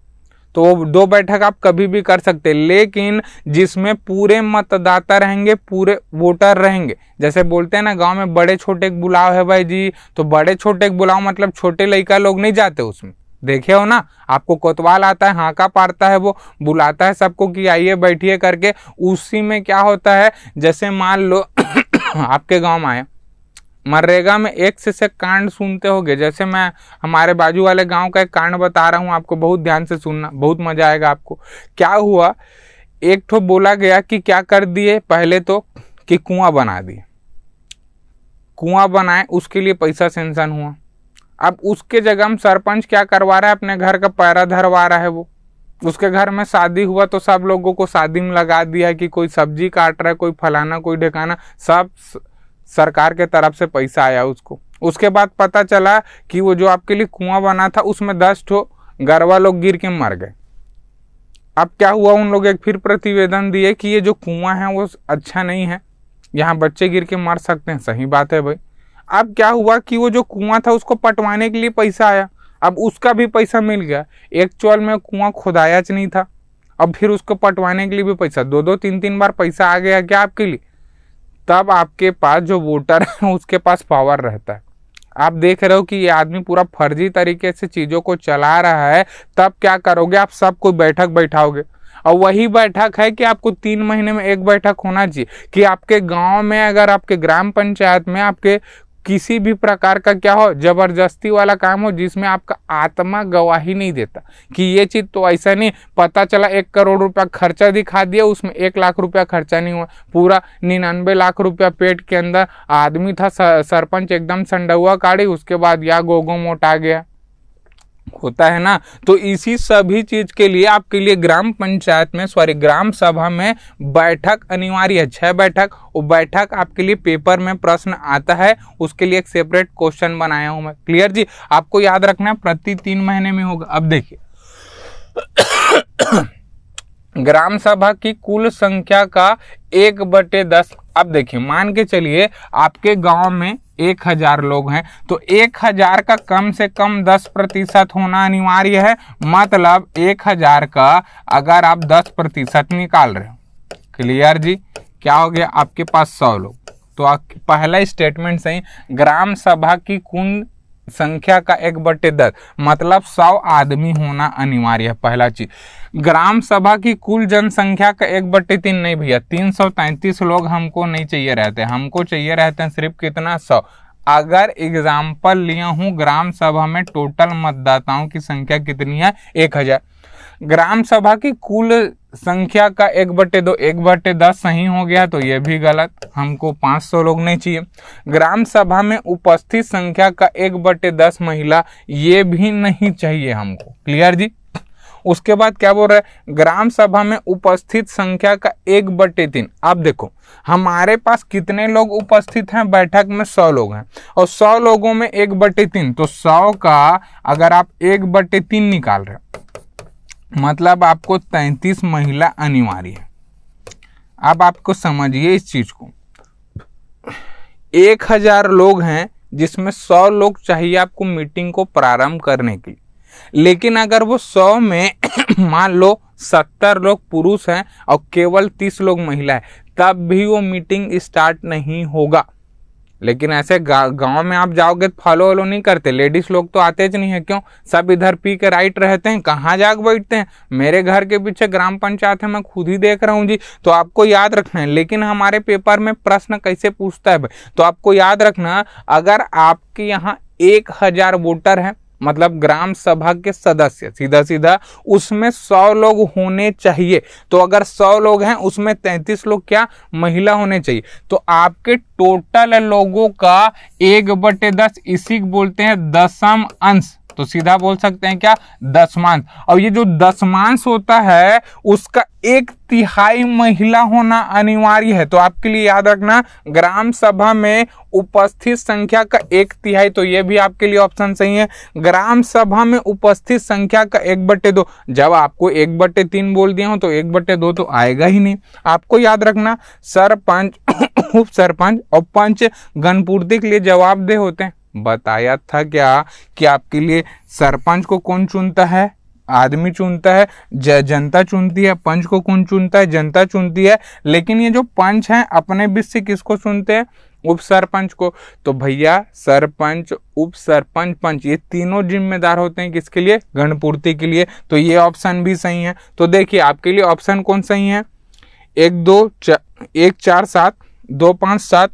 तो दो बैठक आप कभी भी कर सकते लेकिन जिसमें पूरे मतदाता रहेंगे पूरे वोटर रहेंगे जैसे बोलते हैं ना गांव में बड़े छोटे बुलाव है भाई जी तो बड़े छोटे बुलाव मतलब छोटे लड़का लोग नहीं जाते उसमें देखे हो ना आपको कोतवाल आता है हाँका पारता है वो बुलाता है सबको कि आइए बैठिए करके उसी में क्या होता है जैसे मान लो (coughs) आपके गांव में आए मरेगा में एक से से कांड सुनते होगे जैसे मैं हमारे बाजू वाले गांव का एक कांड बता रहा हूँ आपको बहुत ध्यान से सुनना बहुत मजा आएगा आपको क्या हुआ एक ठो बोला गया कि क्या कर दिए पहले तो कि कुआं बना दिए कुआं बनाए उसके लिए पैसा सेंशन हुआ अब उसके जगह हम सरपंच क्या करवा रहा है अपने घर का पैरा धरवा रहा है वो उसके घर में शादी हुआ तो सब लोगों को शादी में लगा दिया कि कोई सब्जी काट रहा है कोई फलाना कोई ढेकाना सब सरकार के तरफ से पैसा आया उसको उसके बाद पता चला कि वो जो आपके लिए कुआं बना था उसमें दस ठो गरवा लोग गिर के मर गए अब क्या हुआ उन लोग एक फिर प्रतिवेदन दिए कि ये जो कुआं है वो अच्छा नहीं है यहाँ बच्चे गिर के मर सकते हैं सही बात है भाई अब क्या हुआ कि वो जो कुआं था उसको पटवाने के लिए पैसा आया अब उसका भी पैसा मिल गया एक्चुअल में कुआं खुदायाच नहीं था अब फिर उसको पटवाने के लिए भी पैसा दो दो तीन तीन बार पैसा आ गया क्या आपके लिए तब आपके पास जो वोटर है उसके पास पावर रहता है आप देख रहे हो कि ये आदमी पूरा फर्जी तरीके से चीज़ों को चला रहा है तब क्या करोगे आप सबको बैठक बैठाओगे और वही बैठक है कि आपको तीन महीने में एक बैठक होना चाहिए कि आपके गांव में अगर आपके ग्राम पंचायत में आपके किसी भी प्रकार का क्या हो जबरदस्ती वाला काम हो जिसमें आपका आत्मा गवाही नहीं देता कि ये चीज़ तो ऐसा नहीं पता चला एक करोड़ रुपया खर्चा दिखा दिया उसमें एक लाख रुपया खर्चा नहीं हुआ पूरा निन्यानवे लाख रुपया पेट के अंदर आदमी था सरपंच एकदम संडवा काढ़ी उसके बाद या गोगो मोट आ गया होता है ना तो इसी सभी चीज के लिए आपके लिए ग्राम पंचायत में सॉरी ग्राम सभा में बैठक अनिवार्य है छह बैठक वो बैठक आपके लिए पेपर में प्रश्न आता है उसके लिए एक सेपरेट क्वेश्चन बनाया हूं मैं क्लियर जी आपको याद रखना है प्रति तीन महीने में होगा अब देखिए (coughs) ग्राम सभा की कुल संख्या का एक बटे दस अब देखिए मान के चलिए आपके गांव में एक हजार लोग हैं तो एक हजार का कम से कम दस प्रतिशत होना अनिवार्य है मतलब एक हजार का अगर आप दस प्रतिशत निकाल रहे हो क्लियर जी क्या हो गया आपके पास सौ लोग तो पहला स्टेटमेंट सही ग्राम सभा की कुल संख्या का एक बट्टे दस मतलब सौ आदमी होना अनिवार्य है पहला चीज ग्राम सभा की कुल जनसंख्या का एक बट्टे तीन नहीं भैया तीन सौ तैंतीस लोग हमको नहीं चाहिए रहते हमको चाहिए रहते हैं सिर्फ कितना सौ अगर एग्जाम्पल लिया हूं ग्राम सभा में टोटल मतदाताओं की संख्या कितनी है एक हजार ग्राम सभा की कुल संख्या का एक बट्टे दो एक बट्टे दस सही हो गया तो ये भी गलत हमको पांच सौ लोग नहीं चाहिए ग्राम सभा में उपस्थित संख्या का एक बट्टे दस महिला ये भी नहीं चाहिए हमको क्लियर जी उसके बाद क्या बोल रहे हैं ग्राम सभा में उपस्थित संख्या का एक बटे तीन आप देखो हमारे पास कितने लोग उपस्थित हैं बैठक में सौ लोग हैं और सौ लोगों में एक बटे तीन तो सौ का अगर आप एक बटे तीन निकाल रहे हो मतलब आपको तैतीस महिला अनिवार्य है अब आपको समझिए इस चीज़ को एक हजार लोग हैं जिसमें सौ लोग चाहिए आपको मीटिंग को प्रारंभ करने के लेकिन अगर वो सौ में (clears throat) मान लो सत्तर लोग पुरुष हैं और केवल तीस लोग महिला है तब भी वो मीटिंग स्टार्ट नहीं होगा लेकिन ऐसे गांव में आप जाओगे तो फॉलो वॉलो नहीं करते लेडीज लोग तो आते नहीं है क्यों सब इधर पी के राइट रहते हैं कहाँ जाग बैठते हैं मेरे घर के पीछे ग्राम पंचायत है मैं खुद ही देख रहा हूँ जी तो आपको याद रखना है लेकिन हमारे पेपर में प्रश्न कैसे पूछता है भाई तो आपको याद रखना अगर आपके यहाँ एक हजार वोटर हैं मतलब ग्राम सभा के सदस्य सीधा सीधा उसमें सौ लोग होने चाहिए तो अगर सौ लोग हैं उसमें तैंतीस लोग क्या महिला होने चाहिए तो आपके टोटल लोगों का एक बटे दस इसी बोलते हैं दसम अंश तो सीधा बोल सकते हैं क्या दशमांश और ये जो दशमांश होता है उसका एक तिहाई महिला होना अनिवार्य है तो आपके लिए याद रखना ग्राम सभा में उपस्थित संख्या का एक तिहाई तो ये भी आपके लिए ऑप्शन सही है ग्राम सभा में उपस्थित संख्या का एक बट्टे दो जब आपको एक बट्टे तीन बोल दिया हो तो एक बट्टे दो तो आएगा ही नहीं आपको याद रखना सरपंच (coughs) उप सरपंच और पंच गणपूर्ति के लिए जवाबदेह होते हैं बताया था क्या कि आपके लिए सरपंच को कौन चुनता है आदमी चुनता है जनता चुनती है पंच को कौन चुनता है जनता चुनती है लेकिन ये जो पंच हैं अपने बीच से किसको चुनते हैं उप सरपंच को तो भैया सरपंच उप सरपंच पंच ये तीनों जिम्मेदार होते हैं किसके लिए गणपूर्ति के लिए तो ये ऑप्शन भी सही है तो देखिए आपके लिए ऑप्शन कौन सही है एक दो चा, एक चार सात दो पाँच सात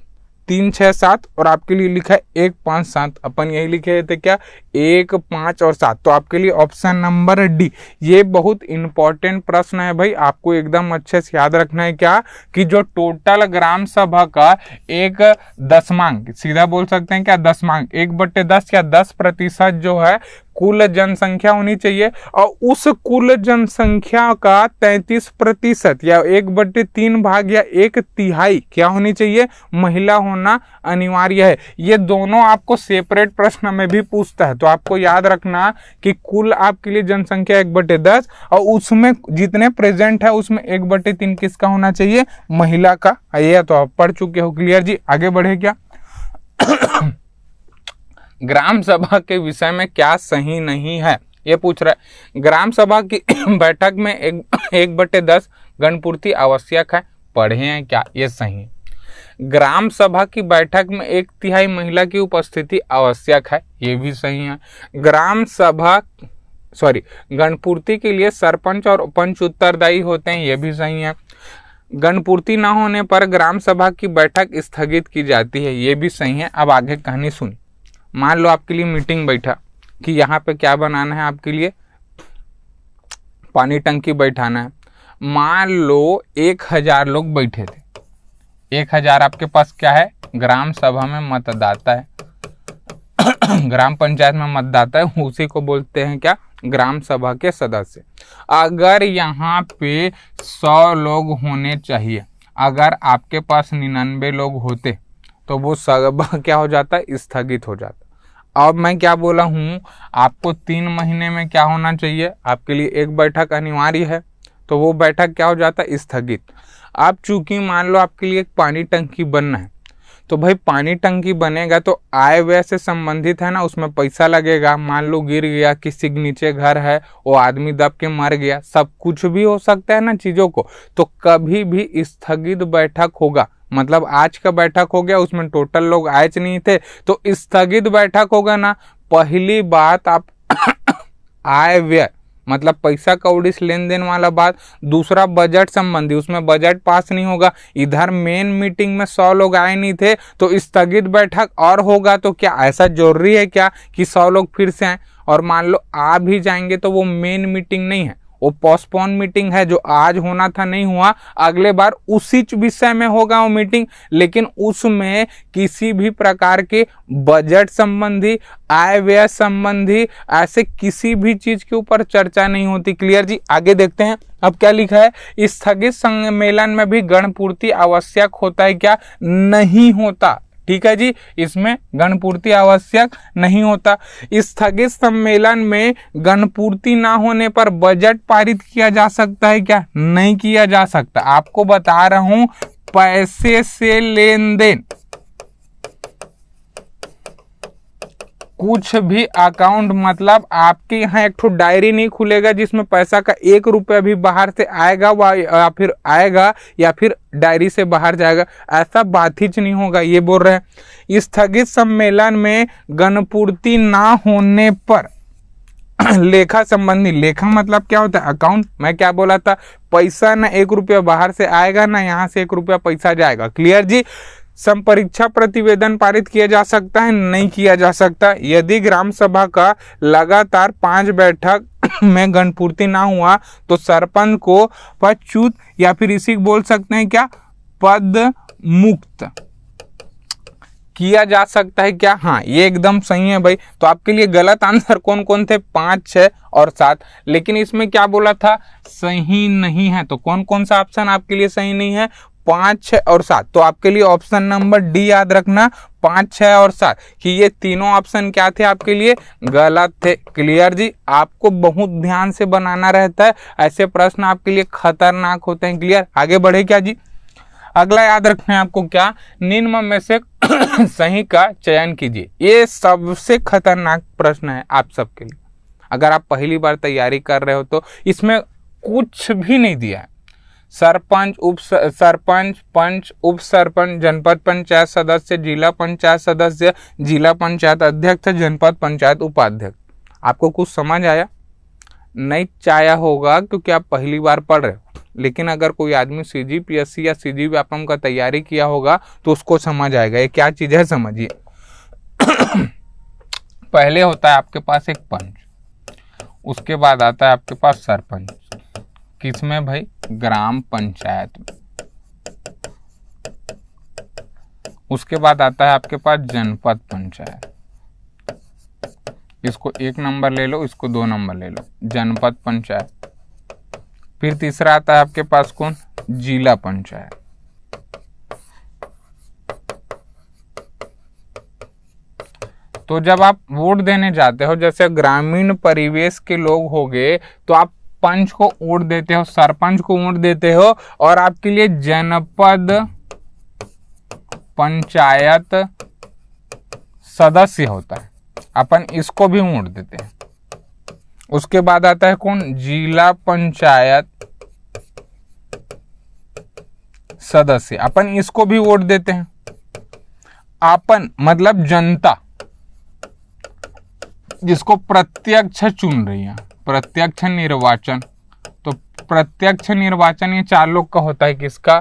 तीन छः सात और आपके लिए लिखा है एक पाँच सात अपन यही लिखे थे क्या एक पाँच और सात तो आपके लिए ऑप्शन नंबर डी ये बहुत इंपॉर्टेंट प्रश्न है भाई आपको एकदम अच्छे से याद रखना है क्या कि जो टोटल ग्राम सभा का एक दसमांक सीधा बोल सकते हैं क्या दसमांक एक बट्टे दस या दस प्रतिशत जो है कुल जनसंख्या होनी चाहिए और उस कुल जनसंख्या का 33 प्रतिशत या एक बटे तीन भाग या एक तिहाई क्या होनी चाहिए महिला होना अनिवार्य है ये दोनों आपको सेपरेट प्रश्न में भी पूछता है तो आपको याद रखना कि कुल आपके लिए जनसंख्या एक बटे दस और उसमें जितने प्रेजेंट है उसमें एक बटे तीन किसका होना चाहिए महिला का यह तो आप पढ़ चुके हो क्लियर जी आगे बढ़े क्या ग्राम सभा के विषय में क्या सही नहीं है ये पूछ रहा है ग्राम सभा की (clears throat) बैठक में एक एक बटे दस गणपूर्ति आवश्यक है पढ़े हैं क्या ये सही है ग्राम सभा की बैठक में एक तिहाई महिला की उपस्थिति आवश्यक है ये भी सही है ग्राम सभा सॉरी गणपूर्ति के लिए सरपंच और पंच उत्तरदायी होते हैं ये भी सही है गणपूर्ति न होने पर ग्राम सभा की बैठक स्थगित की जाती है ये भी सही है अब आगे कहानी सुनिए मान लो आपके लिए मीटिंग बैठा कि यहाँ पे क्या बनाना है आपके लिए पानी टंकी बैठाना है मान लो एक हजार लोग बैठे थे एक हजार आपके पास क्या है ग्राम सभा में मतदाता है (coughs) ग्राम पंचायत में मतदाता है उसी को बोलते हैं क्या ग्राम सभा के सदस्य अगर यहाँ पे सौ लोग होने चाहिए अगर आपके पास निन्यानवे लोग होते तो वो सब (laughs) क्या हो जाता है स्थगित हो जाता अब मैं क्या बोला हूँ आपको तीन महीने में क्या होना चाहिए आपके लिए एक बैठक अनिवार्य है तो वो बैठक क्या हो जाता है स्थगित आप चूंकि मान लो आपके लिए एक पानी टंकी बनना है तो भाई पानी टंकी बनेगा तो आय व्यय से संबंधित है ना उसमें पैसा लगेगा मान लो गिर गया किसी के नीचे घर है वो आदमी दब के मर गया सब कुछ भी हो सकता है ना चीज़ों को तो कभी भी स्थगित बैठक होगा मतलब आज का बैठक हो गया उसमें टोटल लोग आए नहीं थे तो स्थगित बैठक होगा ना पहली बात आप (coughs) आय व्यय मतलब पैसा कौड़ी लेन देन वाला बात दूसरा बजट संबंधी उसमें बजट पास नहीं होगा इधर मेन मीटिंग में सौ लोग आए नहीं थे तो स्थगित बैठक और होगा तो क्या ऐसा जरूरी है क्या कि सौ लोग फिर से आए और मान लो आ भी जाएंगे तो वो मेन मीटिंग नहीं है वो पोस्टपोन मीटिंग है जो आज होना था नहीं हुआ अगले बार उसी विषय में होगा वो मीटिंग लेकिन उसमें किसी भी प्रकार के बजट संबंधी आय व्यय संबंधी ऐसे किसी भी चीज के ऊपर चर्चा नहीं होती क्लियर जी आगे देखते हैं अब क्या लिखा है स्थगित सम्मेलन में भी गणपूर्ति आवश्यक होता है क्या नहीं होता ठीक है जी इसमें गणपूर्ति आवश्यक नहीं होता स्थगित सम्मेलन में गणपूर्ति ना होने पर बजट पारित किया जा सकता है क्या नहीं किया जा सकता आपको बता रहा हूं पैसे से लेन देन कुछ भी अकाउंट मतलब आपके यहाँ एक डायरी नहीं खुलेगा जिसमें पैसा का एक रुपया भी बाहर से आएगा वा या फिर आएगा या फिर डायरी से बाहर जाएगा ऐसा बात ही नहीं होगा ये बोल रहे हैं स्थगित सम्मेलन में गणपूर्ति ना होने पर (clears throat) लेखा संबंधी लेखा मतलब क्या होता है अकाउंट मैं क्या बोला था पैसा ना एक रुपया बाहर से आएगा ना यहाँ से एक रुपया पैसा जाएगा क्लियर जी संपरीक्षा प्रतिवेदन पारित किया जा सकता है नहीं किया जा सकता यदि ग्राम सभा का लगातार पांच बैठक (coughs) में गणपूर्ति ना हुआ तो सरपंच को पदच्युत या फिर इसी बोल सकते हैं क्या पद मुक्त किया जा सकता है क्या हाँ ये एकदम सही है भाई तो आपके लिए गलत आंसर कौन कौन थे पांच छह और सात लेकिन इसमें क्या बोला था सही नहीं है तो कौन कौन सा ऑप्शन आपके लिए सही नहीं है पांच छ और सात तो आपके लिए ऑप्शन नंबर डी याद रखना पांच छह और सात कि ये तीनों ऑप्शन क्या थे आपके लिए गलत थे क्लियर जी आपको बहुत ध्यान से बनाना रहता है ऐसे प्रश्न आपके लिए खतरनाक होते हैं क्लियर आगे बढ़े क्या जी अगला याद रखना है आपको क्या निम्न में से (coughs) सही का चयन कीजिए ये सबसे खतरनाक प्रश्न है आप सबके लिए अगर आप पहली बार तैयारी कर रहे हो तो इसमें कुछ भी नहीं दिया है सरपंच उप सरपंच पंच उप सरपंच जनपद पंचायत सदस्य जिला पंचायत सदस्य जिला पंचायत अध्यक्ष जनपद पंचायत उपाध्यक्ष आपको कुछ समझ आया नहीं चाया होगा क्योंकि आप पहली बार पढ़ रहे हो लेकिन अगर कोई आदमी सी जी पी एस सी या सी जी व्यापम का तैयारी किया होगा तो उसको समझ आएगा ये क्या चीज़ है समझिए पहले होता है आपके पास एक पंच उसके बाद आता है आपके पास सरपंच किस में भाई ग्राम पंचायत में उसके बाद आता है आपके पास जनपद पंचायत इसको एक नंबर ले लो इसको दो नंबर ले लो जनपद पंचायत फिर तीसरा आता है आपके पास कौन जिला पंचायत तो जब आप वोट देने जाते हो जैसे ग्रामीण परिवेश के लोग गए तो आप पंच को वोट देते हो सरपंच को वोट देते हो और आपके लिए जनपद पंचायत सदस्य होता है अपन इसको भी वोट देते हैं उसके बाद आता है कौन जिला पंचायत सदस्य अपन इसको भी वोट देते हैं अपन मतलब जनता जिसको प्रत्यक्ष चुन रही है प्रत्यक्ष निर्वाचन तो प्रत्यक्ष निर्वाचन ये चार लोग का होता है किसका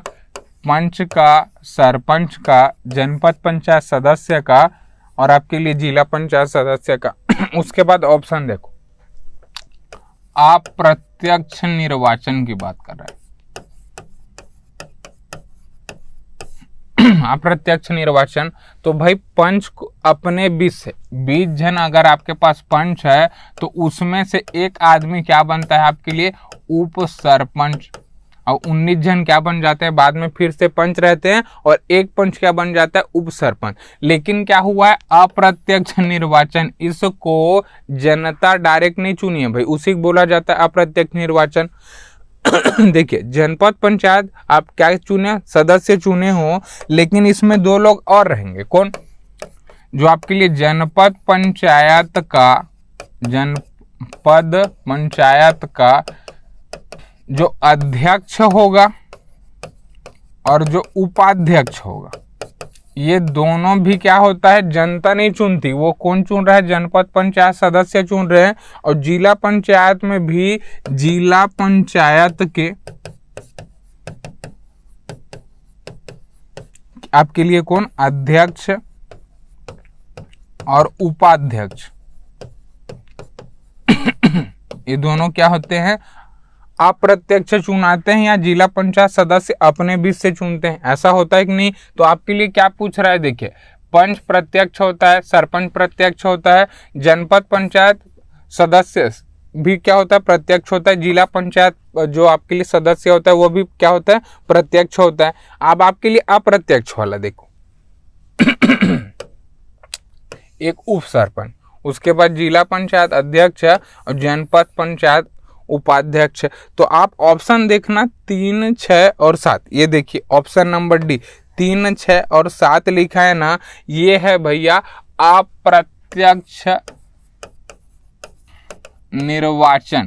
पंच का सरपंच का जनपद पंचायत सदस्य का और आपके लिए जिला पंचायत सदस्य का (clears throat) उसके बाद ऑप्शन देखो आप प्रत्यक्ष निर्वाचन की बात कर रहे हैं (clears throat) अप्रत्यक्ष निर्वाचन तो भाई पंच अपने बीच से बीस जन अगर आपके पास पंच है तो उसमें से एक आदमी क्या बनता है आपके लिए उप सरपंच और उन्नीस जन क्या बन जाते हैं बाद में फिर से पंच रहते हैं और एक पंच क्या बन जाता है उप सरपंच लेकिन क्या हुआ है अप्रत्यक्ष निर्वाचन इसको जनता डायरेक्ट नहीं चुनी है भाई उसी को बोला जाता है अप्रत्यक्ष निर्वाचन (coughs) देखिए जनपद पंचायत आप क्या चुने सदस्य चुने हो लेकिन इसमें दो लोग और रहेंगे कौन जो आपके लिए जनपद पंचायत का जनपद पंचायत का जो अध्यक्ष होगा और जो उपाध्यक्ष होगा ये दोनों भी क्या होता है जनता नहीं चुनती वो कौन चुन रहा है जनपद पंचायत सदस्य चुन रहे हैं और जिला पंचायत में भी जिला पंचायत के आपके लिए कौन अध्यक्ष और उपाध्यक्ष (coughs) ये दोनों क्या होते हैं अप्रत्यक्ष चुनाते हैं या जिला पंचायत सदस्य अपने बीच से चुनते हैं ऐसा होता है कि नहीं तो आपके लिए क्या पूछ रहा है देखिए पंच प्रत्यक्ष होता है सरपंच प्रत्यक्ष होता है जनपद पंचायत सदस्य भी क्या होता है प्रत्यक्ष होता है जिला पंचायत जो आपके लिए सदस्य होता है वो भी क्या होता है प्रत्यक्ष होता है अब आपके लिए अप्रत्यक्ष वाला देखो एक उप सरपंच उसके बाद जिला पंचायत अध्यक्ष और जनपद पंचायत उपाध्यक्ष तो आप ऑप्शन देखना तीन छः और सात ये देखिए ऑप्शन नंबर डी तीन छः और सात लिखा है ना ये है भैया अप्रत्यक्ष निर्वाचन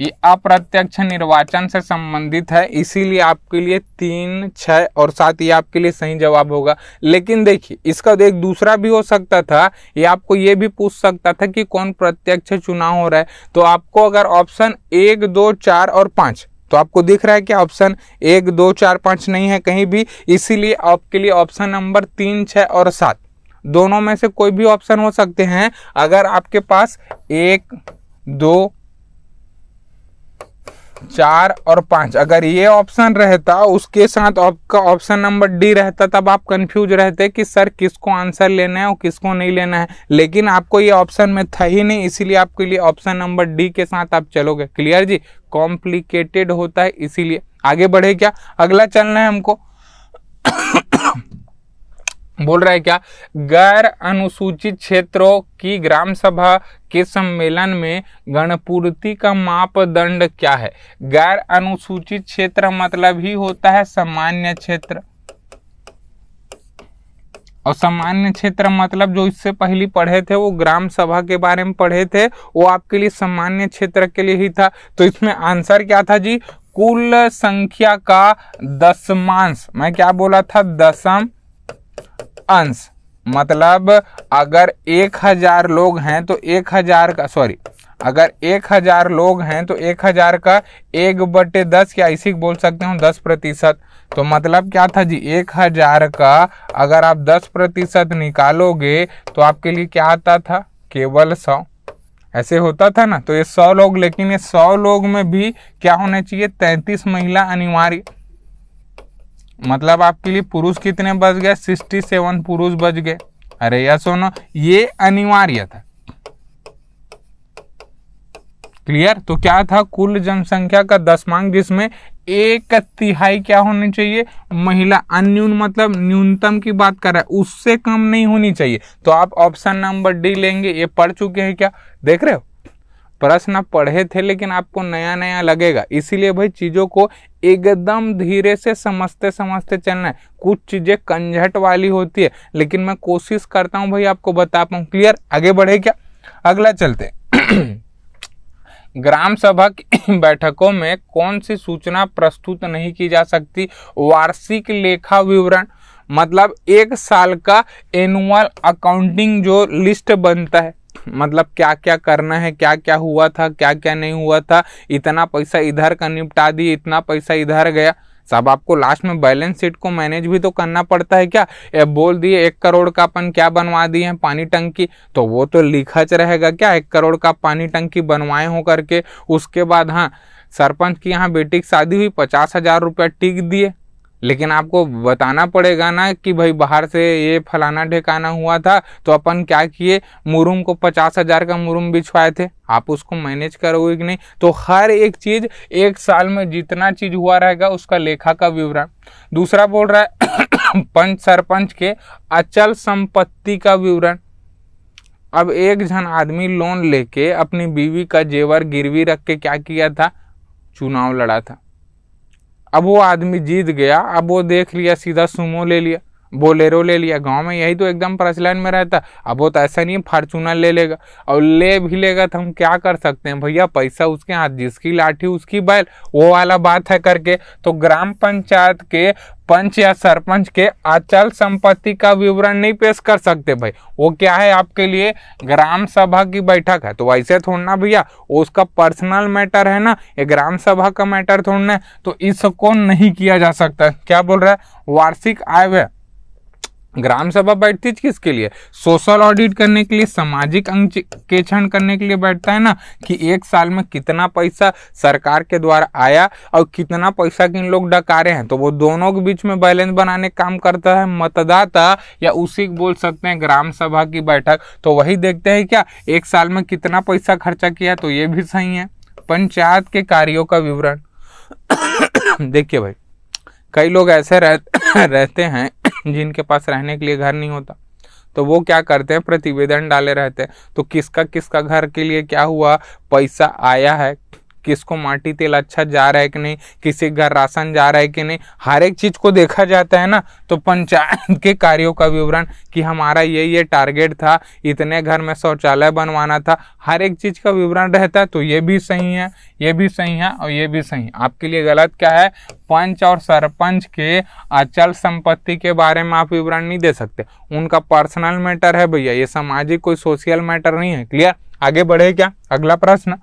ये अप्रत्यक्ष निर्वाचन से संबंधित है इसीलिए आपके लिए तीन छः और सात ये आपके लिए सही जवाब होगा लेकिन देखिए इसका तो एक दूसरा भी हो सकता था ये आपको ये भी पूछ सकता था कि कौन प्रत्यक्ष चुनाव हो रहा है तो आपको अगर ऑप्शन एक दो चार और पाँच तो आपको दिख रहा है कि ऑप्शन एक दो चार पाँच नहीं है कहीं भी इसीलिए आपके लिए ऑप्शन नंबर तीन छः और सात दोनों में से कोई भी ऑप्शन हो सकते हैं अगर आपके पास एक दो चार और पांच अगर ये ऑप्शन रहता उसके साथ आपका ऑप्शन नंबर डी रहता तब आप कंफ्यूज रहते कि सर किसको आंसर लेना है और किसको नहीं लेना है लेकिन आपको ये ऑप्शन में था ही नहीं इसीलिए आपके लिए ऑप्शन नंबर डी के साथ आप चलोगे क्लियर जी कॉम्प्लिकेटेड होता है इसीलिए आगे बढ़े क्या अगला चलना है हमको बोल रहा है क्या गैर अनुसूचित क्षेत्रों की ग्राम सभा के सम्मेलन में गणपूर्ति का मापदंड क्या है गैर अनुसूचित क्षेत्र मतलब ही होता है सामान्य क्षेत्र और सामान्य क्षेत्र मतलब जो इससे पहले पढ़े थे वो ग्राम सभा के बारे में पढ़े थे वो आपके लिए सामान्य क्षेत्र के लिए ही था तो इसमें आंसर क्या था जी कुल संख्या का दशमांश मैं क्या बोला था दशम अंश मतलब अगर एक हजार लोग हैं तो एक हजार का सॉरी अगर एक हजार लोग हैं तो एक हजार का एक बटे दस क्या इसी बोल सकते हूँ दस प्रतिशत तो मतलब क्या था जी एक हजार का अगर आप दस प्रतिशत निकालोगे तो आपके लिए क्या आता था केवल सौ ऐसे होता था ना तो ये सौ लोग लेकिन ये सौ लोग में भी क्या होना चाहिए तैंतीस महिला अनिवार्य मतलब आपके लिए पुरुष कितने बच गए सिक्सटी सेवन पुरुष बच गए अरे या सोनो ये अनिवार्य था क्लियर तो क्या था कुल जनसंख्या का दसमांक जिसमें एक तिहाई क्या होनी चाहिए महिला अन्यून मतलब न्यूनतम की बात कर रहा है उससे कम नहीं होनी चाहिए तो आप ऑप्शन नंबर डी लेंगे ये पढ़ चुके हैं क्या देख रहे हो प्रश्न पढ़े थे लेकिन आपको नया नया लगेगा इसीलिए भाई चीज़ों को एकदम धीरे से समझते समझते चलना है कुछ चीज़ें कंझट वाली होती है लेकिन मैं कोशिश करता हूँ भाई आपको बता पाऊँ क्लियर आगे बढ़े क्या अगला चलते (clears throat) ग्राम सभा की (clears throat) बैठकों में कौन सी सूचना प्रस्तुत नहीं की जा सकती वार्षिक लेखा विवरण मतलब एक साल का एनुअल अकाउंटिंग जो लिस्ट बनता है मतलब क्या क्या करना है क्या क्या हुआ था क्या क्या नहीं हुआ था इतना पैसा इधर का निपटा दी इतना पैसा इधर गया साहब आपको लास्ट में बैलेंस शीट को मैनेज भी तो करना पड़ता है क्या ए, बोल दिए एक करोड़ का अपन क्या बनवा दिए हैं पानी टंकी तो वो तो लिखच रहेगा क्या एक करोड़ का पानी टंकी बनवाए हो करके उसके बाद हाँ सरपंच की यहाँ बेटी की शादी हुई पचास हजार रुपया टिक दिए लेकिन आपको बताना पड़ेगा ना कि भाई बाहर से ये फलाना ढेकाना हुआ था तो अपन क्या किए मुरूम को पचास हजार का मुरूम बिछवाए थे आप उसको मैनेज करोगे कि नहीं तो हर एक चीज एक साल में जितना चीज हुआ रहेगा उसका लेखा का विवरण दूसरा बोल रहा है (coughs) पंच सरपंच के अचल संपत्ति का विवरण अब एक जन आदमी लोन लेके अपनी बीवी का जेवर गिरवी रख के क्या किया था चुनाव लड़ा था अब वो आदमी जीत गया अब वो देख लिया सीधा सुमो ले लिया बोलेरो ले लिया गांव में यही तो एकदम प्रचलन में रहता अब वो तो ऐसा नहीं फार्चूनर ले लेगा और ले भी लेगा तो हम क्या कर सकते हैं भैया पैसा उसके हाथ जिसकी लाठी उसकी बैल वो वाला बात है करके तो ग्राम पंचायत के पंच या सरपंच के अचल संपत्ति का विवरण नहीं पेश कर सकते भाई वो क्या है आपके लिए ग्राम सभा की बैठक है तो वैसे थोड़ना भैया उसका पर्सनल मैटर है ना ये ग्राम सभा का मैटर थोड़ना है तो इसको नहीं किया जा सकता क्या बोल रहा है वार्षिक आय व्यय ग्राम सभा बैठती किसके लिए सोशल ऑडिट करने के लिए सामाजिक अंग के क्षण करने के लिए बैठता है ना कि एक साल में कितना पैसा सरकार के द्वारा आया और कितना पैसा किन लोग डका रहे हैं तो वो दोनों के बीच में बैलेंस बनाने काम करता है मतदाता या उसी बोल सकते हैं ग्राम सभा की बैठक तो वही देखते हैं क्या एक साल में कितना पैसा खर्चा किया तो ये भी सही है पंचायत के कार्यों का विवरण (coughs) देखिए भाई कई लोग ऐसे रह, (coughs) रहते हैं जिनके पास रहने के लिए घर नहीं होता तो वो क्या करते हैं प्रतिवेदन डाले रहते हैं तो किसका किसका घर के लिए क्या हुआ पैसा आया है किसको माटी तेल अच्छा जा रहा है कि नहीं किसी घर राशन जा रहा है कि नहीं हर एक चीज़ को देखा जाता है ना तो पंचायत के कार्यों का विवरण कि हमारा ये ये टारगेट था इतने घर में शौचालय बनवाना था हर एक चीज़ का विवरण रहता है तो ये भी सही है ये भी सही है और ये भी सही है आपके लिए गलत क्या है पंच और सरपंच के अचल संपत्ति के बारे में आप विवरण नहीं दे सकते उनका पर्सनल मैटर है भैया ये सामाजिक कोई सोशल मैटर नहीं है क्लियर आगे बढ़े क्या अगला प्रश्न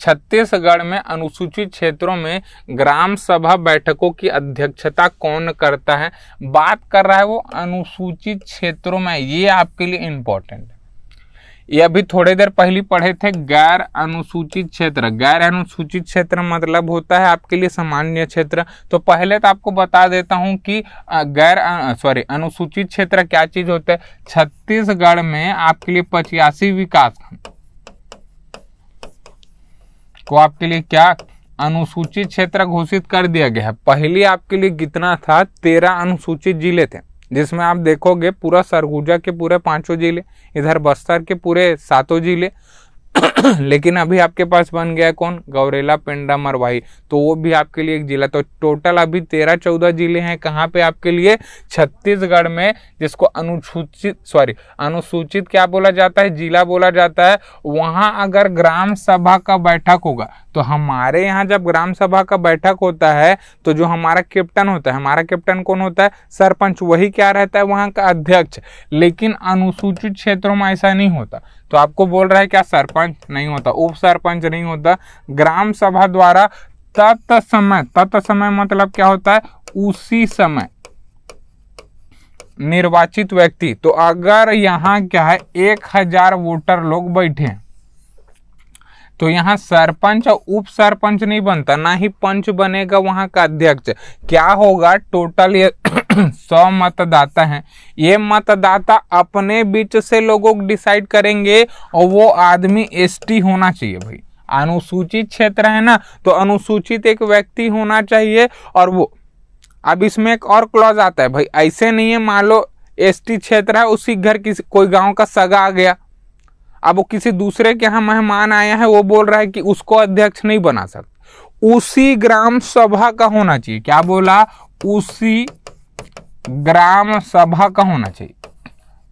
छत्तीसगढ़ में अनुसूचित क्षेत्रों में ग्राम सभा बैठकों की अध्यक्षता कौन करता है बात कर रहा है वो अनुसूचित क्षेत्रों में ये आपके लिए इंपॉर्टेंट है ये अभी थोड़ी देर पहले पढ़े थे गैर अनुसूचित क्षेत्र गैर अनुसूचित क्षेत्र मतलब होता है आपके लिए सामान्य क्षेत्र तो पहले तो आपको बता देता हूँ कि गैर सॉरी अनुसूचित क्षेत्र क्या चीज़ होता है छत्तीसगढ़ में आपके लिए पचियासी विकास खंड को आपके लिए क्या अनुसूचित क्षेत्र घोषित कर दिया गया है पहले आपके लिए कितना था तेरह अनुसूचित जिले थे जिसमें आप देखोगे पूरा सरगुजा के पूरे पांचों जिले इधर बस्तर के पूरे सातों जिले (coughs) लेकिन अभी आपके पास बन गया कौन गौरेला पेंडा मरवाही तो वो भी आपके लिए एक जिला तो टोटल अभी तेरह चौदह जिले हैं कहाँ पे आपके लिए छत्तीसगढ़ में जिसको अनुसूचित सॉरी अनुसूचित क्या बोला जाता है जिला बोला जाता है वहाँ अगर ग्राम सभा का बैठक होगा तो हमारे यहाँ जब ग्राम सभा का बैठक होता है तो जो हमारा कैप्टन होता है हमारा कैप्टन कौन होता है सरपंच वही क्या रहता है वहाँ का अध्यक्ष लेकिन अनुसूचित क्षेत्रों में ऐसा नहीं होता तो आपको बोल रहा है क्या सरपंच नहीं होता उप सरपंच नहीं होता ग्राम सभा द्वारा तत्समय तत्समय मतलब क्या होता है उसी समय निर्वाचित व्यक्ति तो अगर यहाँ क्या है एक हजार वोटर लोग बैठे हैं तो यहाँ सरपंच और उप सरपंच नहीं बनता ना ही पंच बनेगा वहाँ का अध्यक्ष क्या होगा टोटल ये (clears throat) सौ मतदाता हैं ये मतदाता अपने बीच से लोगों डिसाइड करेंगे और वो आदमी एसटी होना चाहिए भाई अनुसूचित क्षेत्र है ना तो अनुसूचित एक व्यक्ति होना चाहिए और वो अब इसमें एक और क्लॉज आता है भाई ऐसे नहीं है मान लो एस क्षेत्र है उसी घर किसी कोई गांव का सगा आ गया अब वो किसी दूसरे के यहाँ मेहमान आया है वो बोल रहा है कि उसको अध्यक्ष नहीं बना सकते उसी ग्राम सभा का होना चाहिए क्या बोला उसी ग्राम सभा का होना चाहिए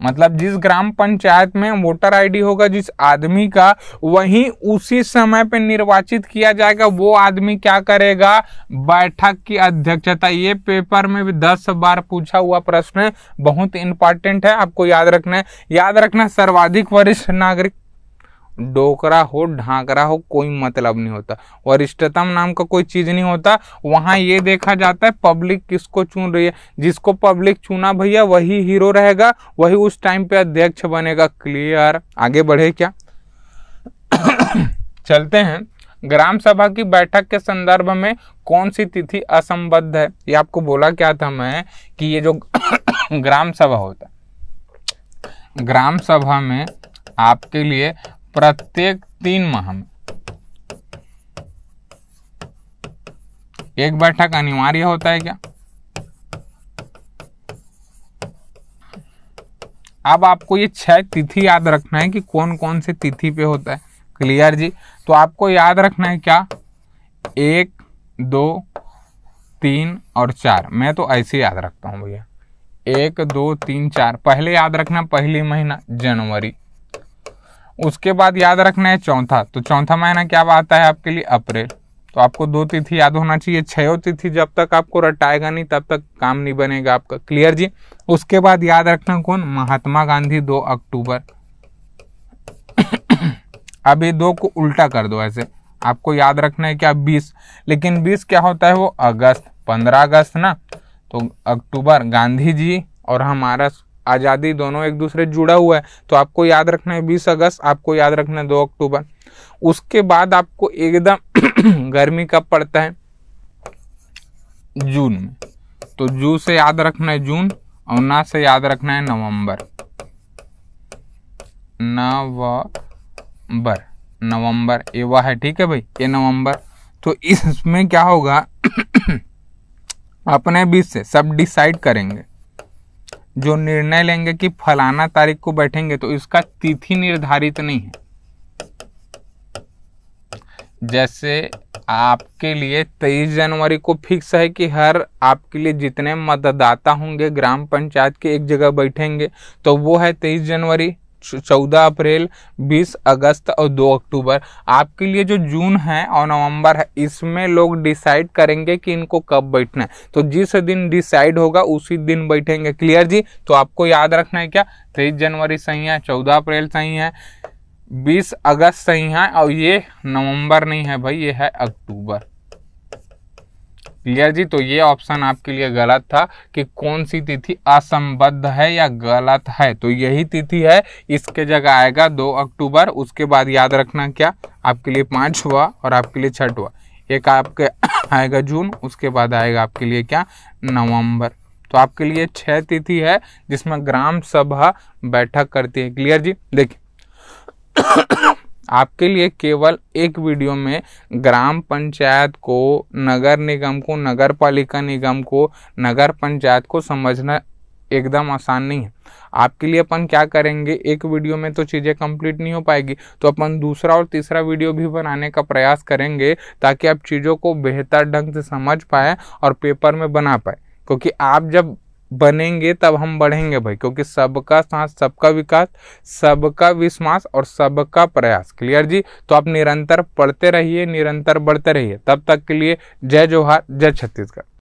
मतलब जिस ग्राम पंचायत में वोटर आईडी होगा जिस आदमी का वही उसी समय पे निर्वाचित किया जाएगा वो आदमी क्या करेगा बैठक की अध्यक्षता ये पेपर में भी दस बार पूछा हुआ प्रश्न बहुत इंपॉर्टेंट है आपको याद रखना है याद रखना सर्वाधिक वरिष्ठ नागरिक डोकरा हो ढाकरा हो कोई मतलब नहीं होता वरिष्ठतम नाम का कोई चीज नहीं होता वहां ये देखा जाता है पब्लिक किसको चुन रही है जिसको पब्लिक चुना भैया वही हीरो रहेगा वही उस टाइम पे अध्यक्ष बनेगा क्लियर आगे बढ़े क्या (coughs) चलते हैं ग्राम सभा की बैठक के संदर्भ में कौन सी तिथि असंबद्ध है ये आपको बोला क्या था मैं कि ये जो (coughs) ग्राम सभा होता ग्राम सभा में आपके लिए प्रत्येक तीन माह में एक बैठक अनिवार्य होता है क्या अब आपको ये छह तिथि याद रखना है कि कौन कौन से तिथि पे होता है क्लियर जी तो आपको याद रखना है क्या एक दो तीन और चार मैं तो ऐसे याद रखता हूँ भैया एक दो तीन चार पहले याद रखना पहली महीना जनवरी उसके बाद याद रखना है चौथा तो चौथा महीना क्या आता है आपके लिए अप्रैल तो आपको दो तिथि याद होना चाहिए छो तिथि जब तक आपको रटाएगा नहीं तब तक काम नहीं बनेगा आपका क्लियर जी उसके बाद याद रखना कौन महात्मा गांधी दो अक्टूबर (coughs) अब ये दो को उल्टा कर दो ऐसे आपको याद रखना है क्या बीस लेकिन बीस क्या होता है वो अगस्त पंद्रह अगस्त ना तो अक्टूबर गांधी जी और हमारा आज़ादी दोनों एक दूसरे जुड़ा हुआ है तो आपको याद रखना है बीस अगस्त आपको याद रखना है दो अक्टूबर उसके बाद आपको एकदम (clears throat) गर्मी कब पड़ता है जून में तो जू से याद रखना है जून और ना से याद रखना है नवंबर नवंबर नवंबर ये वह है ठीक है भाई ये नवंबर तो इसमें क्या होगा (clears throat) अपने बीच से सब डिसाइड करेंगे जो निर्णय लेंगे कि फलाना तारीख को बैठेंगे तो इसका तिथि निर्धारित नहीं है जैसे आपके लिए 23 जनवरी को फिक्स है कि हर आपके लिए जितने मतदाता होंगे ग्राम पंचायत के एक जगह बैठेंगे तो वो है 23 जनवरी चौदह अप्रैल बीस अगस्त और दो अक्टूबर आपके लिए जो जून है और नवंबर है इसमें लोग डिसाइड करेंगे कि इनको कब बैठना है तो जिस दिन डिसाइड होगा उसी दिन बैठेंगे क्लियर जी तो आपको याद रखना है क्या तेईस जनवरी सही है चौदह अप्रैल सही है बीस अगस्त सही है और ये नवंबर नहीं है भाई ये है अक्टूबर क्लियर जी तो ये ऑप्शन आपके लिए गलत था कि कौन सी तिथि असंबद्ध है या गलत है तो यही तिथि है इसके जगह आएगा दो अक्टूबर उसके बाद याद रखना क्या आपके लिए पाँच हुआ और आपके लिए छठ हुआ एक आपके (coughs) आएगा जून उसके बाद आएगा आपके लिए क्या नवंबर तो आपके लिए छह तिथि है जिसमें ग्राम सभा बैठक करती है क्लियर जी देखिए आपके लिए केवल एक वीडियो में ग्राम पंचायत को नगर निगम को नगर पालिका निगम को नगर पंचायत को समझना एकदम आसान नहीं है आपके लिए अपन क्या करेंगे एक वीडियो में तो चीज़ें कंप्लीट नहीं हो पाएगी तो अपन दूसरा और तीसरा वीडियो भी बनाने का प्रयास करेंगे ताकि आप चीज़ों को बेहतर ढंग से समझ पाए और पेपर में बना पाए क्योंकि आप जब बनेंगे तब हम बढ़ेंगे भाई क्योंकि सबका साथ सबका विकास सबका विश्वास और सबका प्रयास क्लियर जी तो आप निरंतर पढ़ते रहिए निरंतर बढ़ते रहिए तब तक के लिए जय जोहार जय छत्तीसगढ़